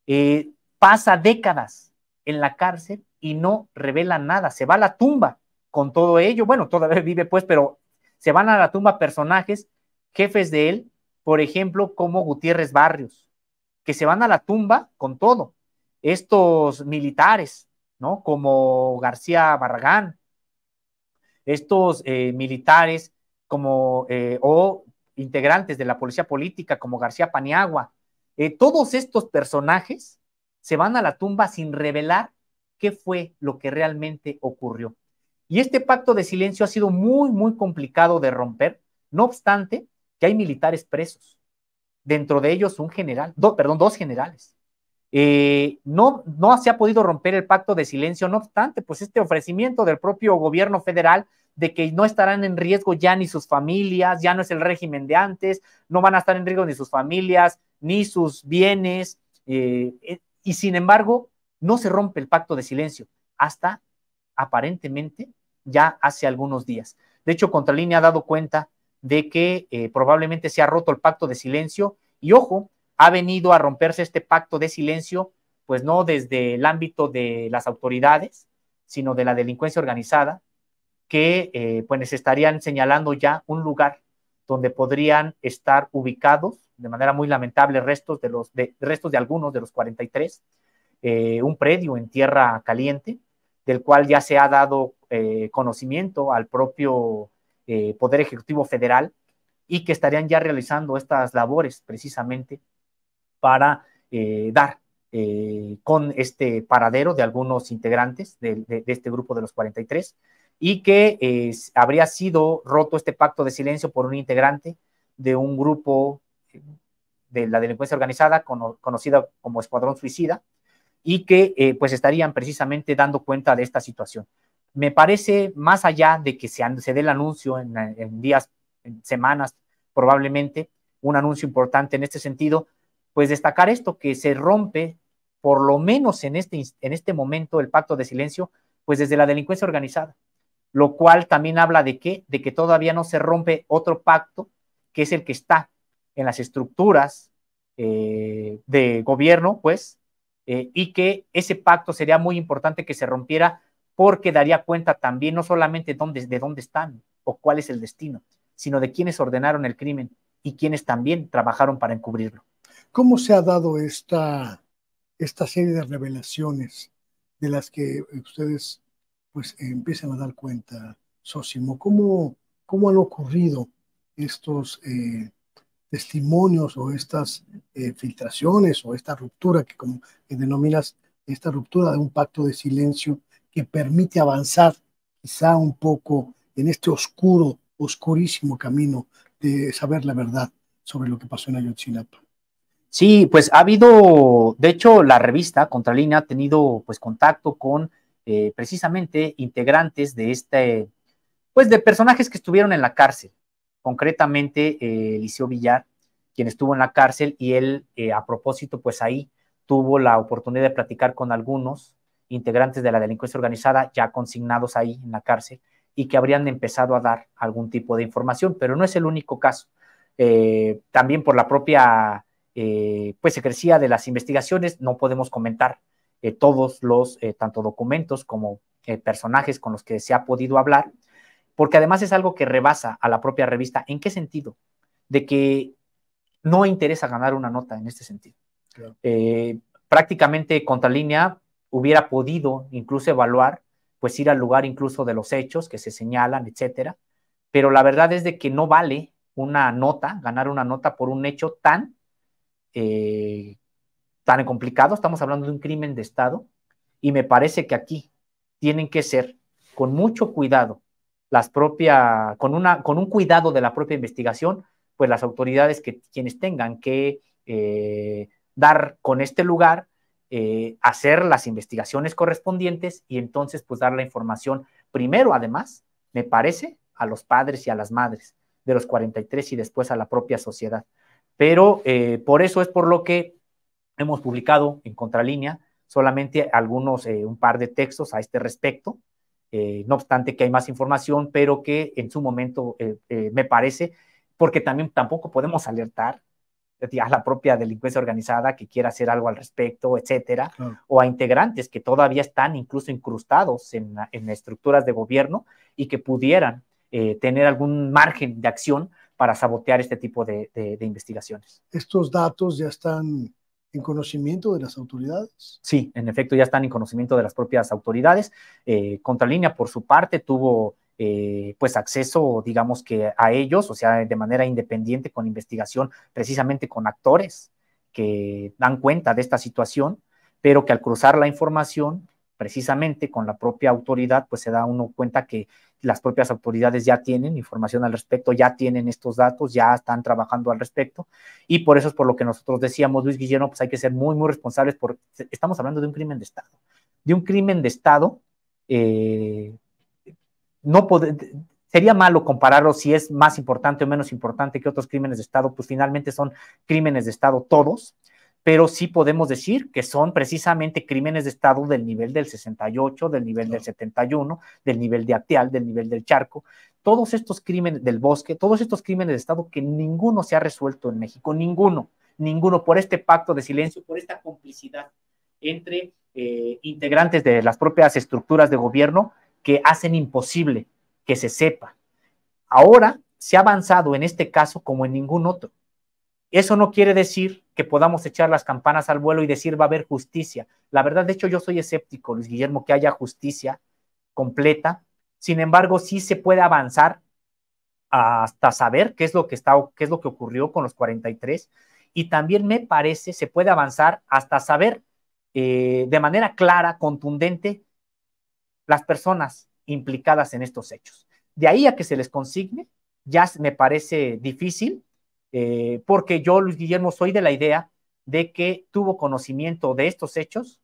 S2: Eh, pasa décadas en la cárcel y no revela nada. Se va a la tumba con todo ello. Bueno, todavía [laughs] vive pues, pero se van a la tumba personajes, jefes de él, por ejemplo, como Gutiérrez Barrios, que se van a la tumba con todo. Estos militares como García Barragán, estos eh, militares como, eh, o integrantes de la policía política como García Paniagua, eh, todos estos personajes se van a la tumba sin revelar qué fue lo que realmente ocurrió. Y este pacto de silencio ha sido muy, muy complicado de romper, no obstante que hay militares presos, dentro de ellos un general, perdón, dos generales. Eh, no, no se ha podido romper el pacto de silencio, no obstante, pues este ofrecimiento del propio gobierno federal de que no estarán en riesgo ya ni sus familias, ya no es el régimen de antes, no van a estar en riesgo ni sus familias, ni sus bienes, eh, eh, y sin embargo, no se rompe el pacto de silencio hasta aparentemente ya hace algunos días. De hecho, Contralínea ha dado cuenta de que probablemente se ha roto el pacto de silencio y ojo, ha venido a romperse este pacto de silencio, pues no desde el ámbito de las autoridades, sino de la delincuencia organizada, que eh, pues estarían señalando ya un lugar donde podrían estar ubicados de manera muy lamentable restos de los de, restos de algunos de los 43 eh, un predio en tierra caliente del cual ya se ha dado eh, conocimiento al propio poder ejecutivo federal y que estarían ya realizando estas labores precisamente para eh, dar eh, con este paradero de algunos integrantes de, este grupo de los 43 y que eh, habría sido roto este pacto de silencio por un integrante de un grupo de la delincuencia organizada conocida como Escuadrón Suicida y que pues estarían precisamente dando cuenta de esta situación. Me parece, más allá de que se, dé el anuncio en, en días, en semanas probablemente, un anuncio importante en este sentido, pues destacar esto, que se rompe, por lo menos en este, en este momento, el pacto de silencio, pues desde la delincuencia organizada, lo cual también habla de qué, de que todavía no se rompe otro pacto, que es el que está en las estructuras eh, de gobierno, pues, eh, y que ese pacto sería muy importante que se rompiera porque daría cuenta también no solamente dónde, de dónde están o cuál es el destino, sino de quienes ordenaron el crimen y quienes también trabajaron para encubrirlo.
S1: ¿Cómo se ha dado esta, esta serie de revelaciones de las que ustedes pues empiezan a dar cuenta, Sosimo? ¿Cómo, cómo han ocurrido estos eh, testimonios o estas eh, filtraciones o esta ruptura que como que denominas esta ruptura de un pacto de silencio que permite avanzar quizá un poco en este oscuro, oscurísimo camino de saber la verdad sobre lo que pasó en Ayotzinapa?
S2: Sí, pues ha habido, de hecho, la revista Contralínea ha tenido pues contacto con eh, precisamente integrantes de este, pues de personajes que estuvieron en la cárcel, concretamente eh, Villar, quien estuvo en la cárcel y él eh, a propósito pues ahí tuvo la oportunidad de platicar con algunos integrantes de la delincuencia organizada ya consignados ahí en la cárcel y que habrían empezado a dar algún tipo de información, pero no es el único caso. Eh, también por la propia eh, pues se crecía de las investigaciones, no podemos comentar eh, todos los, eh, tanto documentos como personajes con los que se ha podido hablar, porque además es algo que rebasa a la propia revista. ¿En qué sentido? De que no interesa ganar una nota en este sentido. prácticamente Contralínea hubiera podido incluso evaluar, pues ir al lugar incluso de los hechos que se señalan, etcétera, pero la verdad es de que no vale una nota, ganar una nota por un hecho tan eh, tan complicado, estamos hablando de un crimen de Estado, y me parece que aquí tienen que ser con mucho cuidado las propias, con, una, con un cuidado de la propia investigación, pues las autoridades que quienes tengan que eh, dar con este lugar, eh, hacer las investigaciones correspondientes y entonces pues dar la información primero, además, me parece, a los padres y a las madres de los 43 y después a la propia sociedad pero eh, por eso es por lo que hemos publicado en Contralínea solamente algunos, eh, un par de textos a este respecto, eh, no obstante que hay más información, pero que en su momento me parece, porque también tampoco podemos alertar a la propia delincuencia organizada que quiera hacer algo al respecto, etcétera, o a integrantes que todavía están incluso incrustados en, estructuras de gobierno y que pudieran tener algún margen de acción para sabotear este tipo de, investigaciones.
S1: ¿Estos datos ya están en conocimiento de las autoridades?
S2: Sí, en efecto, ya están en conocimiento de las propias autoridades. Eh, Contralínea, por su parte, tuvo eh, pues acceso, digamos que a ellos, o sea, de manera independiente con investigación, precisamente con actores que dan cuenta de esta situación, pero que al cruzar la información, precisamente con la propia autoridad, pues se da uno cuenta que las propias autoridades ya tienen información al respecto, ya tienen estos datos, ya están trabajando al respecto. Y por eso es por lo que nosotros decíamos, Luis Guillermo, pues hay que ser muy, muy responsables porque estamos hablando de un crimen de Estado. De un crimen de Estado, eh, no sería malo compararlo si es más importante o menos importante que otros crímenes de Estado, pues finalmente son crímenes de Estado todos pero sí podemos decir que son precisamente crímenes de Estado del nivel del 68, del nivel del 71, del nivel de Ateal, del nivel del Charco, todos estos crímenes del bosque, todos estos crímenes de Estado que ninguno se ha resuelto en México, ninguno, ninguno por este pacto de silencio, por esta complicidad entre eh, integrantes de las propias estructuras de gobierno que hacen imposible que se sepa. Ahora se ha avanzado en este caso como en ningún otro. Eso no quiere decir que podamos echar las campanas al vuelo y decir va a haber justicia. La verdad, de hecho, yo soy escéptico, Luis Guillermo, que haya justicia completa. Sin embargo, sí se puede avanzar hasta saber qué es lo que está, qué es lo que ocurrió con los 43 y también me parece se puede avanzar hasta saber eh, de manera clara, contundente, las personas implicadas en estos hechos. De ahí a que se les consigne, ya me parece difícil, eh, porque yo, Luis Guillermo, soy de la idea de que tuvo conocimiento de estos hechos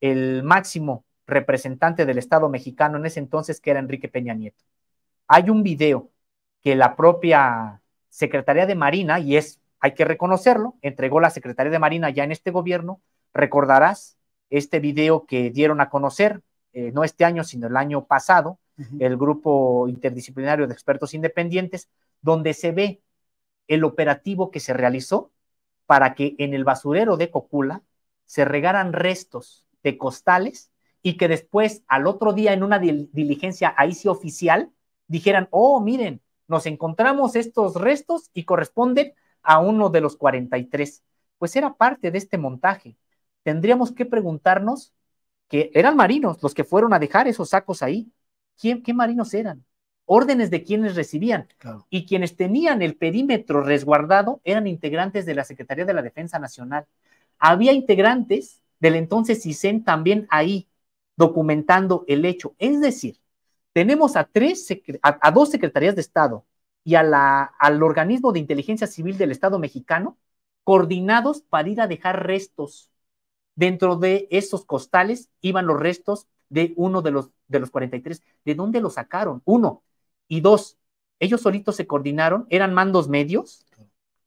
S2: el máximo representante del Estado mexicano en ese entonces, que era Enrique Peña Nieto. Hay un video que la propia Secretaría de Marina, y es, hay que reconocerlo, entregó la Secretaría de Marina ya en este gobierno, recordarás este video que dieron a conocer, eh, no este año, sino el año pasado, el grupo interdisciplinario de expertos independientes, donde se ve el operativo que se realizó para que en el basurero de Cocula se regaran restos de costales y que después, al otro día, en una diligencia ahí sí oficial, dijeran, oh, miren, nos encontramos estos restos y corresponden a uno de los 43. Pues era parte de este montaje. Tendríamos que preguntarnos que eran marinos los que fueron a dejar esos sacos ahí. ¿Quién, ¿Qué marinos eran? órdenes de quienes recibían. Y quienes tenían el perímetro resguardado eran integrantes de la Secretaría de la Defensa Nacional. Había integrantes del entonces CISEN también ahí documentando el hecho. Es decir, tenemos a, tres, a dos secretarías de Estado y a al organismo de inteligencia civil del Estado mexicano coordinados para ir a dejar restos. Dentro de esos costales iban los restos de uno de los, de los 43. ¿De dónde lo sacaron? Uno, y dos, ellos solitos se coordinaron, eran mandos medios,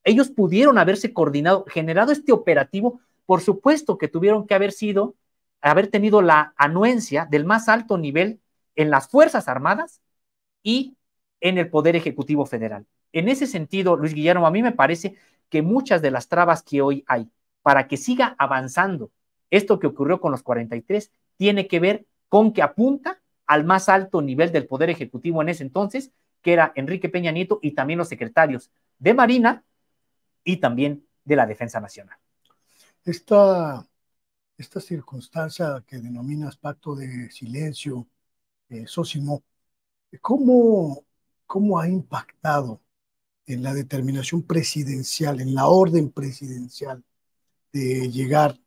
S2: ellos pudieron haberse coordinado, generado este operativo, por supuesto que tuvieron que haber sido, haber tenido la anuencia del más alto nivel en las Fuerzas Armadas y en el Poder Ejecutivo Federal. En ese sentido, Luis Guillermo, a mí me parece que muchas de las trabas que hoy hay para que siga avanzando esto que ocurrió con los 43 tiene que ver con que apunta al más alto nivel del Poder Ejecutivo en ese entonces, que era Enrique Peña Nieto y también los secretarios de Marina y también de la Defensa Nacional.
S1: Esta, esta circunstancia que denominas pacto de silencio, eh, ¿cómo, ¿cómo ha impactado en la determinación presidencial, en la orden presidencial de llegar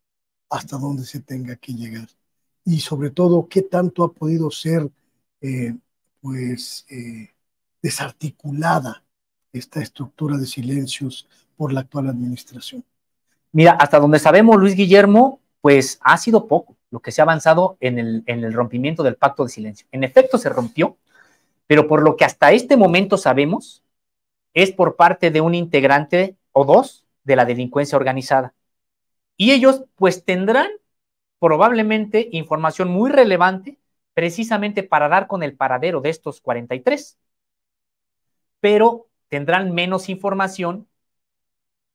S1: hasta donde se tenga que llegar? y sobre todo qué tanto ha podido ser eh, pues eh, desarticulada esta estructura de silencios por la actual administración.
S2: Mira, hasta donde sabemos, Luis Guillermo, pues ha sido poco lo que se ha avanzado en el, en el rompimiento del pacto de silencio. En efecto, se rompió, pero por lo que hasta este momento sabemos, es por parte de un integrante o dos de la delincuencia organizada. Y ellos pues tendrán probablemente información muy relevante precisamente para dar con el paradero de estos 43, pero tendrán menos información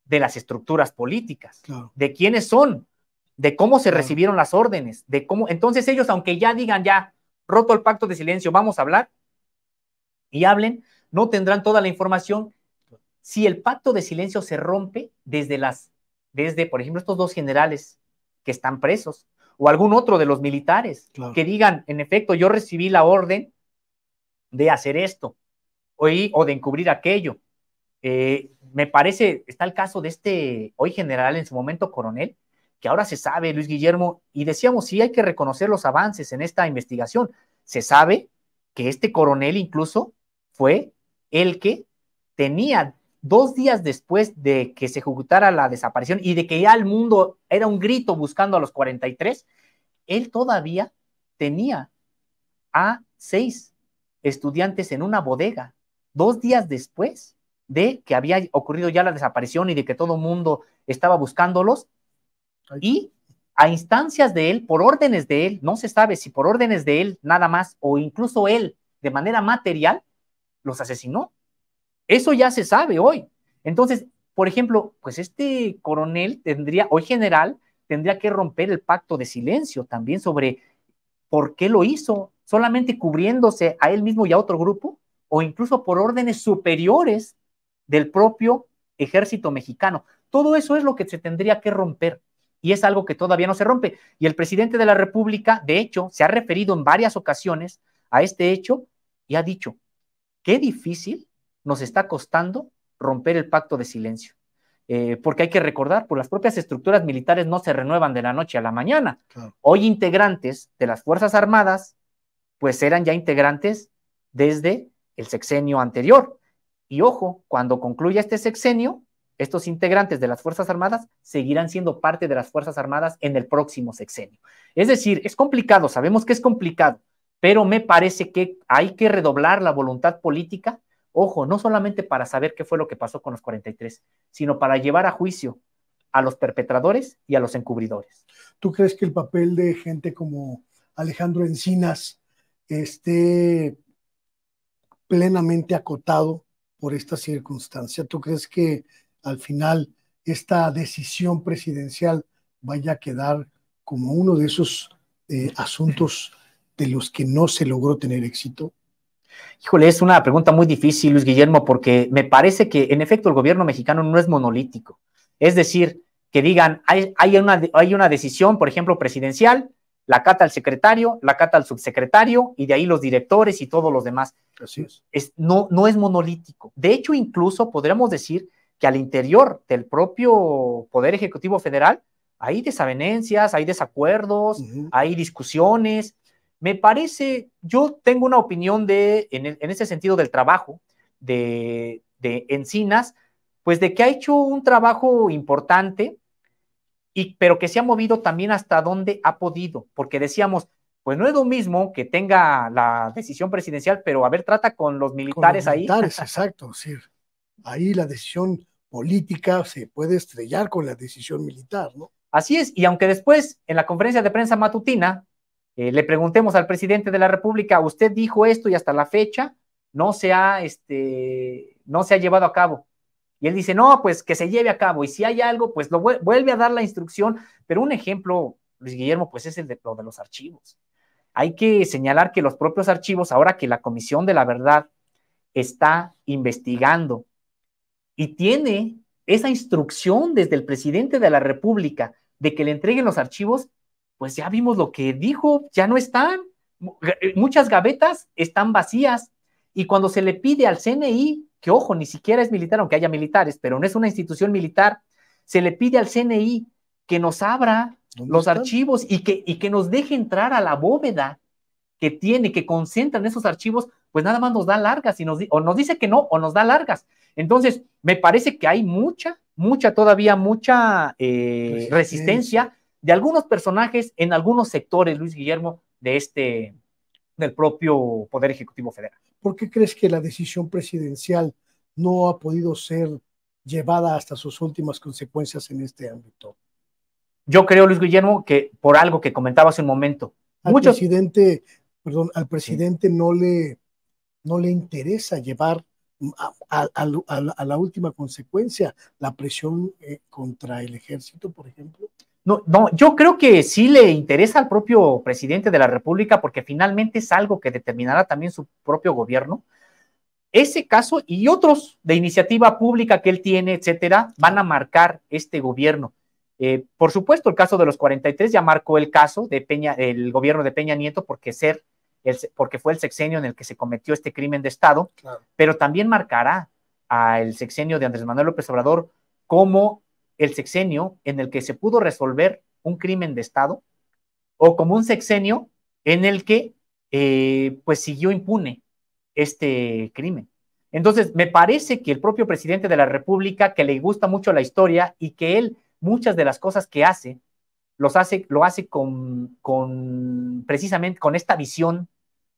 S2: de las estructuras políticas, de quiénes son, de cómo se recibieron las órdenes, de cómo... Entonces ellos, aunque ya digan ya, roto el pacto de silencio, vamos a hablar, y hablen, no tendrán toda la información. Si el pacto de silencio se rompe desde las, desde, por ejemplo, estos dos generales que están presos, o algún otro de los militares que digan, en efecto, yo recibí la orden de hacer esto o, de encubrir aquello. Eh, me parece, está el caso de este hoy general, en su momento coronel, que ahora se sabe, Luis Guillermo, y decíamos, sí, hay que reconocer los avances en esta investigación. Se sabe que este coronel incluso fue el que tenía dos días después de que se ejecutara la desaparición y de que ya el mundo era un grito buscando a los 43, él todavía tenía a seis estudiantes en una bodega, dos días después de que había ocurrido ya la desaparición y de que todo el mundo estaba buscándolos, y a instancias de él, por órdenes de él, no se sabe si por órdenes de él nada más o incluso él de manera material, los asesinó eso ya se sabe hoy. Entonces, por ejemplo, pues este coronel tendría, hoy general, tendría que romper el pacto de silencio también sobre por qué lo hizo, solamente cubriéndose a él mismo y a otro grupo, o incluso por órdenes superiores del propio ejército mexicano. Todo eso es lo que se tendría que romper y es algo que todavía no se rompe. Y el presidente de la República, de hecho, se ha referido en varias ocasiones a este hecho y ha dicho, qué difícil nos está costando romper el pacto de silencio. Eh, porque hay que recordar, por pues, las propias estructuras militares no se renuevan de la noche a la mañana. Hoy integrantes de las Fuerzas Armadas, pues eran ya integrantes desde el sexenio anterior. Y ojo, cuando concluya este sexenio, estos integrantes de las Fuerzas Armadas seguirán siendo parte de las Fuerzas Armadas en el próximo sexenio. Es decir, es complicado, sabemos que es complicado, pero me parece que hay que redoblar la voluntad política Ojo, no solamente para saber qué fue lo que pasó con los 43, sino para llevar a juicio a los perpetradores y a los encubridores.
S1: ¿Tú crees que el papel de gente como Alejandro Encinas esté plenamente acotado por esta circunstancia? ¿Tú crees que al final esta decisión presidencial vaya a quedar como uno de esos eh, asuntos de los que no se
S2: logró tener éxito? Híjole, es una pregunta muy difícil, Luis Guillermo, porque me parece que en efecto el gobierno mexicano no es monolítico. Es decir, que digan, hay, una, hay una decisión, por ejemplo, presidencial, la cata al secretario, la cata al subsecretario y de ahí los directores y todos los demás. es. no, no es monolítico. De hecho, incluso podríamos decir que al interior del propio Poder Ejecutivo Federal hay desavenencias, hay desacuerdos, hay discusiones. Me parece, yo tengo una opinión de, en, e, ese sentido del trabajo de, Encinas, pues de que ha hecho un trabajo importante, y, pero que se ha movido también hasta donde ha podido, porque decíamos, pues no es lo mismo que tenga la decisión presidencial, pero a ver, trata con los militares con los militares, ahí. [laughs]
S1: exacto, sí. Ahí la decisión política se puede estrellar con la decisión
S2: militar, ¿no? Así es, y aunque después en la conferencia de prensa matutina eh, le preguntemos al presidente de la República, usted dijo esto y hasta la fecha no se ha, este, no se ha llevado a cabo. Y él dice, no, pues que se lleve a cabo. Y si hay algo, pues lo vuelve a dar la instrucción. Pero un ejemplo, Luis Guillermo, pues es el de, de los archivos. Hay que señalar que los propios archivos, ahora que la Comisión de la Verdad está investigando y tiene esa instrucción desde el presidente de la República de que le entreguen los archivos, pues ya vimos lo que dijo, ya no están, eh, muchas gavetas están vacías y cuando se le pide al CNI, que ojo, ni siquiera es militar, aunque haya militares, pero no es una institución militar, se le pide al CNI que nos abra los archivos y que, y que nos deje entrar a la bóveda que tiene, que concentran esos archivos, pues nada más nos da largas y nos, o nos dice que no o nos da largas. Entonces, me parece que hay mucha, mucha, todavía mucha eh, resistencia de algunos personajes en algunos sectores, Luis Guillermo, de este, del propio Poder Ejecutivo Federal.
S1: ¿Por qué crees que la decisión presidencial no ha podido ser llevada hasta sus últimas consecuencias en este ámbito?
S2: Yo creo, Luis Guillermo, que por algo que comentaba hace un momento, al
S1: presidente, perdón, al presidente no le no le interesa llevar a, la última consecuencia la presión eh, contra el ejército, por ejemplo.
S2: No, no, yo creo que sí le interesa al propio presidente de la República porque finalmente es algo que determinará también su propio gobierno. Ese caso y otros de iniciativa pública que él tiene, etcétera, van a marcar este gobierno. Eh, por supuesto, el caso de los 43 ya marcó el caso de Peña, el gobierno de Peña Nieto, porque ser porque fue el sexenio en el que se cometió este crimen de Estado, pero también marcará al sexenio de Andrés Manuel López Obrador como el sexenio en el que se pudo resolver un crimen de Estado o como un sexenio en el que eh, pues siguió impune este crimen. Entonces, me parece que el propio presidente de la República, que le gusta mucho la historia y que él muchas de las cosas que hace, los hace lo hace con, con precisamente con esta visión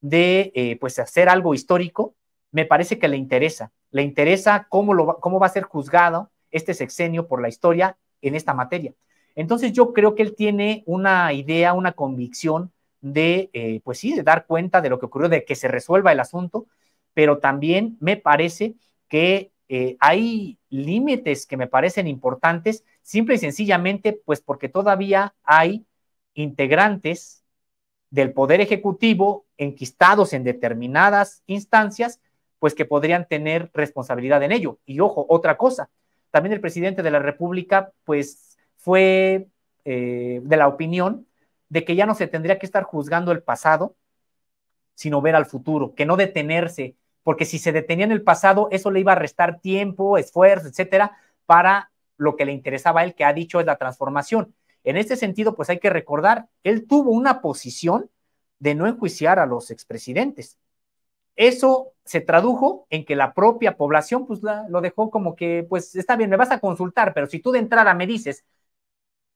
S2: de eh, pues hacer algo histórico, me parece que le interesa. Le interesa cómo, lo, cómo va a ser juzgado, este sexenio por la historia en esta materia. Entonces yo creo que él tiene una idea, una convicción de, eh, pues sí, de dar cuenta de lo que ocurrió, de que se resuelva el asunto, pero también me parece que eh, hay límites que me parecen importantes, simple y sencillamente, pues porque todavía hay integrantes del Poder Ejecutivo enquistados en determinadas instancias, pues que podrían tener responsabilidad en ello. Y ojo, otra cosa, también el presidente de la República, pues, fue eh, de la opinión de que ya no se tendría que estar juzgando el pasado, sino ver al futuro, que no detenerse, porque si se detenía en el pasado, eso le iba a restar tiempo, esfuerzo, etcétera, para lo que le interesaba a él, que ha dicho es la transformación. En este sentido, pues hay que recordar, él tuvo una posición de no enjuiciar a los expresidentes. Eso se tradujo en que la propia población pues lo dejó como que, pues está bien, me vas a consultar, pero si tú de entrada me dices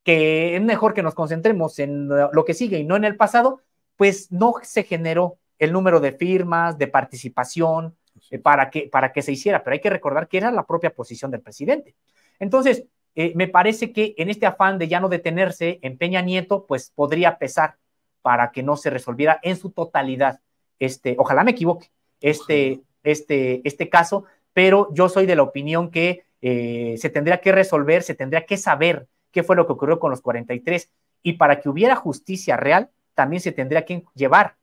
S2: que es mejor que nos concentremos en lo que sigue y no en el pasado, pues no se generó el número de firmas, de participación eh, para, que, para que se hiciera, pero hay que recordar que era la propia posición del presidente. Entonces, eh, me parece que en este afán de ya no detenerse en Peña Nieto, pues podría pesar para que no se resolviera en su totalidad. Este, ojalá me equivoque, este, este, este caso, pero yo soy de la opinión que eh, se tendría que resolver, se tendría que saber qué fue lo que ocurrió con los 43 y para que hubiera justicia real, también se tendría que llevar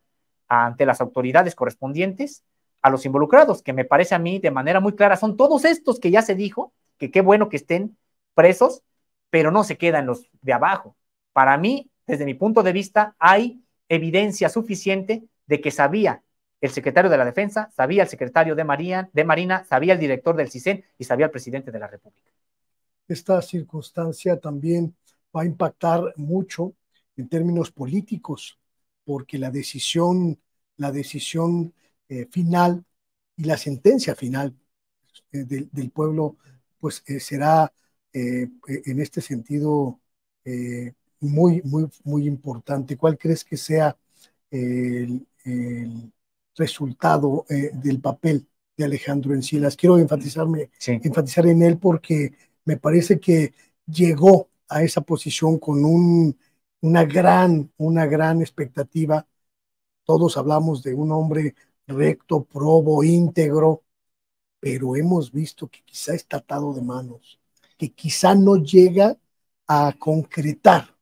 S2: ante las autoridades correspondientes a los involucrados, que me parece a mí de manera muy clara, son todos estos que ya se dijo, que qué bueno que estén presos, pero no se quedan los de abajo. Para mí, desde mi punto de vista, hay evidencia suficiente de que sabía el secretario de la Defensa, sabía el secretario de, María, de Marina, sabía el director del CISEN y sabía el presidente de la República.
S1: Esta circunstancia también va a impactar mucho en términos políticos, porque la decisión, la decisión eh, final y la sentencia final eh, del, pueblo, pues eh, será en este sentido muy, muy, muy importante. ¿Cuál crees que sea el resultado eh, del papel de Alejandro Encilas. Quiero enfatizarme, enfatizar en él porque me parece que llegó a esa posición con una, gran, una gran expectativa. Todos hablamos de un hombre recto, probo, íntegro, pero hemos visto que quizá está atado de manos, que quizá no llega a concretar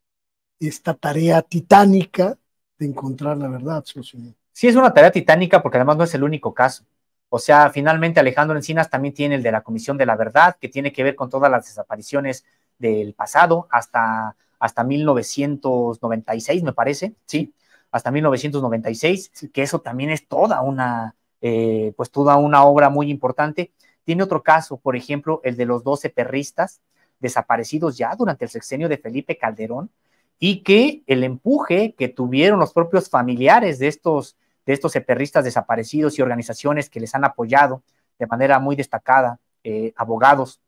S1: esta tarea titánica de encontrar la verdad, señor.
S2: Sí es una tarea titánica porque además no es el único caso. O sea, finalmente Alejandro Encinas también tiene el de la Comisión de la Verdad, que tiene que ver con todas las desapariciones del pasado hasta, hasta 1996, me parece, sí, hasta 1996, que eso también es toda una, eh, pues toda una obra muy importante. Tiene otro caso, por ejemplo, el de los 12 perristas desaparecidos ya durante el sexenio de Felipe Calderón y que el empuje que tuvieron los propios familiares de estos de estos eperristas desaparecidos y organizaciones que les han apoyado de manera muy destacada, eh, abogados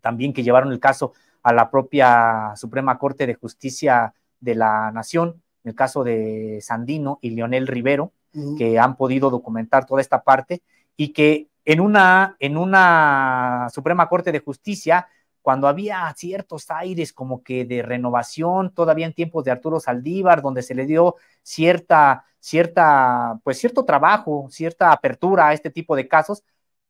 S2: también que llevaron el caso a la propia Suprema Corte de Justicia de la Nación, en el caso de Sandino y Leonel Rivero, que han podido documentar toda esta parte y que en una, en una Suprema Corte de Justicia, cuando había ciertos aires como que de renovación, todavía en tiempos de Arturo Saldívar, donde se le dio cierta cierta, pues cierto trabajo, cierta apertura a este tipo de casos,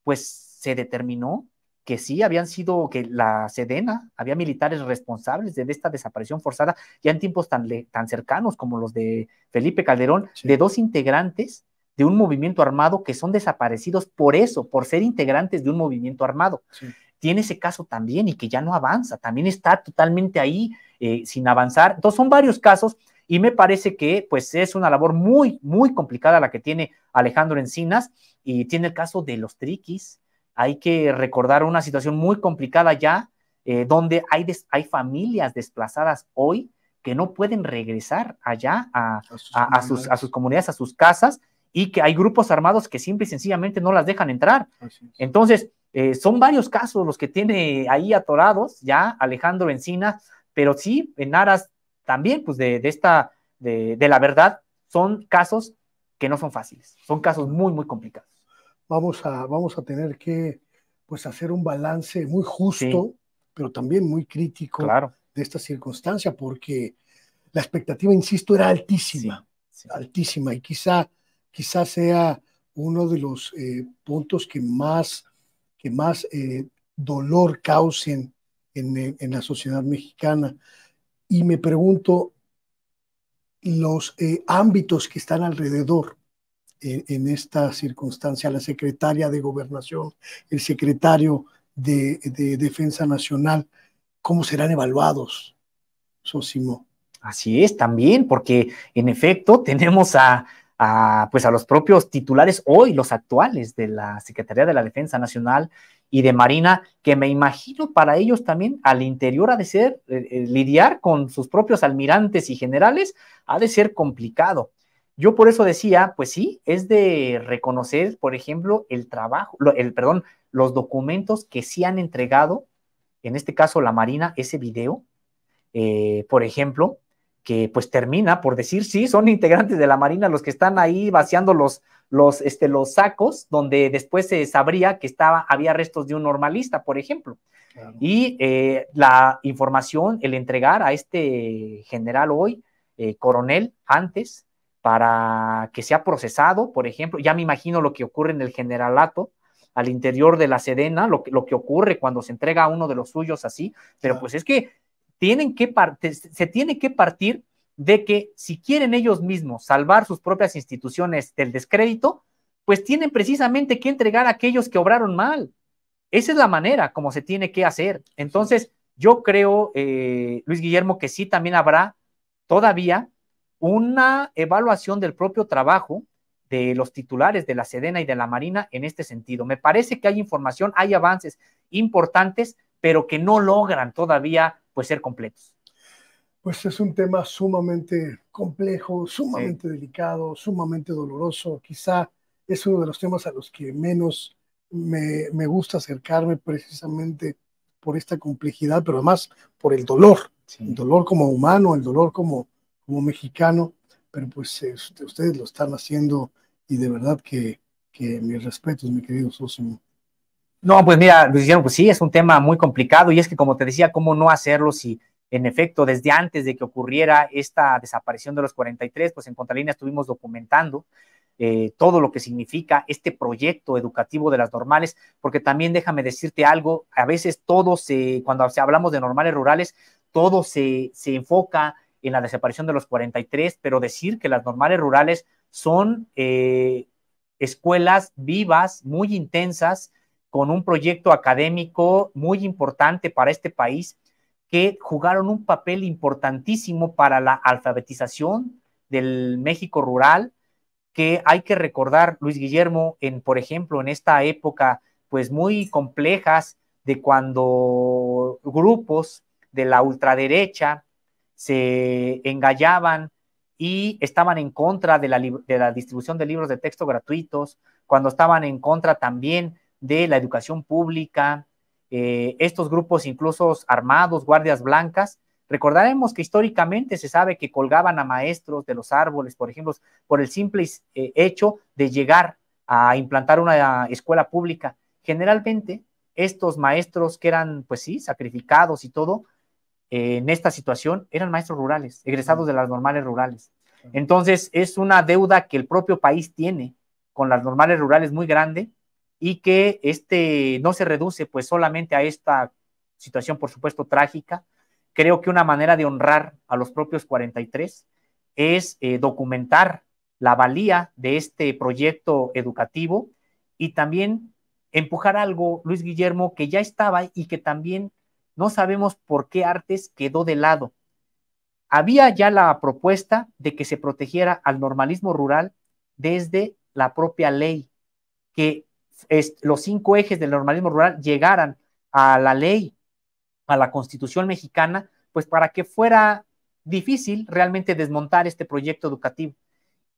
S2: pues se determinó que sí habían sido, que la Sedena había militares responsables de esta desaparición forzada, ya en tiempos tan, tan cercanos como los de Felipe Calderón, de dos integrantes de un movimiento armado que son desaparecidos por eso, por ser integrantes de un movimiento armado. Tiene ese caso también y que ya no avanza, también está totalmente ahí eh, sin avanzar. Entonces son varios casos y me parece que pues es una labor muy, muy complicada la que tiene Alejandro Encinas y tiene el caso de los triquis. Hay que recordar una situación muy complicada ya, eh, donde hay, hay familias desplazadas hoy que no pueden regresar allá a, sus, a, sus, comunidades, a sus casas, y que hay grupos armados que simple y sencillamente no las dejan entrar. Entonces, eh, son varios casos los que tiene ahí atorados ya Alejandro Encinas, pero sí en aras también, pues, de, de esta, de, de, la verdad, son casos que no son fáciles, son casos muy, muy complicados.
S1: Vamos a, vamos a tener que, pues, hacer un balance muy justo, pero también muy crítico claro. de esta circunstancia, porque la expectativa, insisto, era altísima, altísima, y quizá, quizá sea uno de los eh, puntos que más, que más eh, dolor causen en, en, la sociedad mexicana y me pregunto los eh, ámbitos que están alrededor en, esta circunstancia, la secretaria de gobernación, el secretario
S2: de, de defensa nacional, ¿cómo serán evaluados, Sosimo? Así es, también, porque en efecto tenemos a, pues a los propios titulares hoy, los actuales de la Secretaría de la Defensa Nacional y de Marina, que me imagino para ellos también al interior ha de ser, eh, eh, lidiar con sus propios almirantes y generales, ha de ser complicado. Yo por eso decía, pues sí, es de reconocer, por ejemplo, el trabajo, el, perdón, los documentos que sí han entregado, en este caso la Marina, ese video, eh, por ejemplo, que pues termina por decir, sí, son integrantes de la Marina los que están ahí vaciando los, los, este, los sacos, donde después se sabría que estaba, había restos de un normalista, por ejemplo. Y eh, la información, el entregar a este general hoy, eh, coronel, antes, para que sea procesado, por ejemplo, ya me imagino lo que ocurre en el generalato, al interior de la Sedena, lo que, ocurre cuando se entrega a uno de los suyos así, pero pues es que tienen que se tiene que partir de que si quieren ellos mismos salvar sus propias instituciones del descrédito, pues tienen precisamente que entregar a aquellos que obraron mal. Esa es la manera como se tiene que hacer. Entonces, yo creo, eh, Luis Guillermo, que sí también habrá todavía una evaluación del propio trabajo de los titulares de la Sedena y de la Marina en este sentido. Me parece que hay información, hay avances importantes, pero que no logran todavía pues ser complejo.
S1: Pues es un tema sumamente complejo, sumamente delicado, sumamente doloroso. Quizá es uno de los temas a los que menos me, gusta acercarme precisamente por esta complejidad, pero además por el dolor, el dolor como humano, el dolor como, como mexicano, pero pues este, ustedes lo están haciendo y de verdad
S2: que, que
S1: mis respetos, mi querido Sosimo.
S2: No, pues mira, Luis pues sí, es un tema muy complicado y es que como te decía, ¿cómo no hacerlo si en efecto desde antes de que ocurriera esta desaparición de los 43, pues en Contralínea estuvimos documentando eh, todo lo que significa este proyecto educativo de las normales, porque también déjame decirte algo, a veces todo se, cuando hablamos de normales rurales, todo se, enfoca en la desaparición de los 43, pero decir que las normales rurales son eh, escuelas vivas, muy intensas, con un proyecto académico muy importante para este país que jugaron un papel importantísimo para la alfabetización del México rural, que hay que recordar, Luis Guillermo, en, por ejemplo, en esta época, pues muy complejas de cuando grupos de la ultraderecha se engallaban y estaban en contra de la, de la distribución de libros de texto gratuitos, cuando estaban en contra también de la educación pública, eh, estos grupos incluso armados, guardias blancas. Recordaremos que históricamente se sabe que colgaban a maestros de los árboles, por ejemplo, por el simple eh, hecho de llegar a implantar una escuela pública. Generalmente, estos maestros que eran, pues sí, sacrificados y todo, eh, en esta situación, eran maestros rurales, egresados de las normales rurales. Entonces, es una deuda que el propio país tiene con las normales rurales muy grande y que este no se reduce pues solamente a esta situación, por supuesto, trágica. Creo que una manera de honrar a los propios 43 es eh, documentar la valía de este proyecto educativo y también empujar algo, Luis Guillermo, que ya estaba y que también no sabemos por qué Artes quedó de lado. Había ya la propuesta de que se protegiera al normalismo rural desde la propia ley, que los cinco ejes del normalismo rural llegaran a la ley, a la constitución mexicana, pues para que fuera difícil realmente desmontar este proyecto educativo.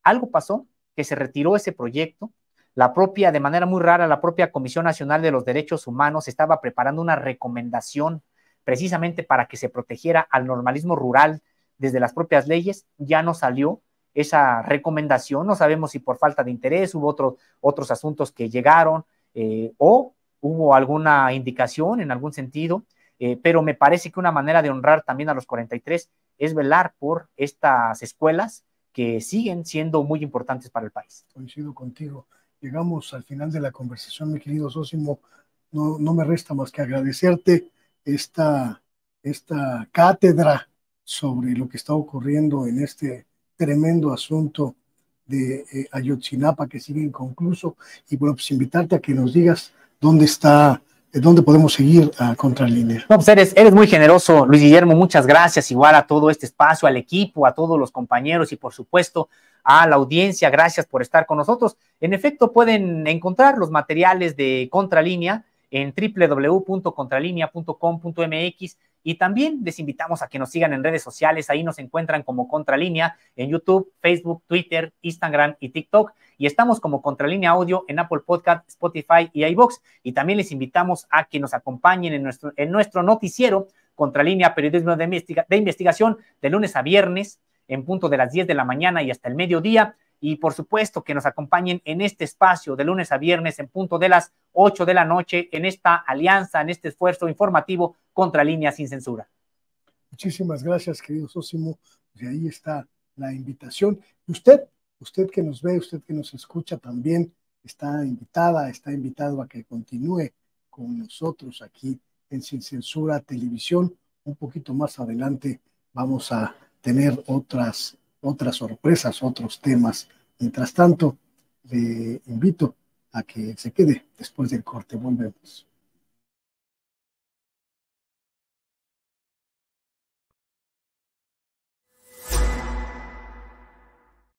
S2: Algo pasó, que se retiró ese proyecto, la propia, de manera muy rara, la propia Comisión Nacional de los Derechos Humanos estaba preparando una recomendación precisamente para que se protegiera al normalismo rural desde las propias leyes, ya no salió, esa recomendación. No sabemos si por falta de interés hubo otros otros asuntos que llegaron eh, o hubo alguna indicación en algún sentido, eh, pero me parece que una manera de honrar también a los 43 es velar por estas escuelas que siguen siendo muy importantes para el país. Coincido
S1: contigo. Llegamos al final de la conversación, mi querido Sosimo, No, me resta más que agradecerte esta, esta cátedra sobre lo que está ocurriendo en este tremendo asunto de eh, Ayotzinapa que sigue inconcluso. Y bueno, pues invitarte a que nos digas dónde está, eh, dónde podemos seguir a Contralínea.
S2: No, pues eres, eres muy generoso, Luis Guillermo. Muchas gracias, igual a todo este espacio, al equipo, a todos los compañeros y por supuesto a la audiencia. Gracias por estar con nosotros. En efecto, pueden encontrar los materiales de Contralínea en www.contralínea.com.mx y también les invitamos a que nos sigan en redes sociales. Ahí nos encuentran como Contralínea en YouTube, Facebook, Twitter, Instagram y TikTok. Y estamos como Contralínea Audio en Apple Podcast, Spotify y iBox. Y también les invitamos a que nos acompañen en nuestro, en nuestro noticiero Contralínea Periodismo de, de Investigación de lunes a viernes en punto de las 10 de la mañana y hasta el mediodía y por supuesto que nos acompañen en este espacio de lunes a viernes en punto de las 8 de la noche en esta alianza, en este esfuerzo informativo contra Línea Sin Censura.
S1: Muchísimas gracias, querido Sósimo. De ahí está la invitación. Y usted, usted que nos ve, usted que nos escucha también, está invitada, está invitado a que continúe con nosotros aquí en Sin Censura Televisión. Un poquito más adelante vamos a tener otras otras sorpresas, otros temas. Mientras tanto,
S2: le invito a que se quede después del corte. Volvemos.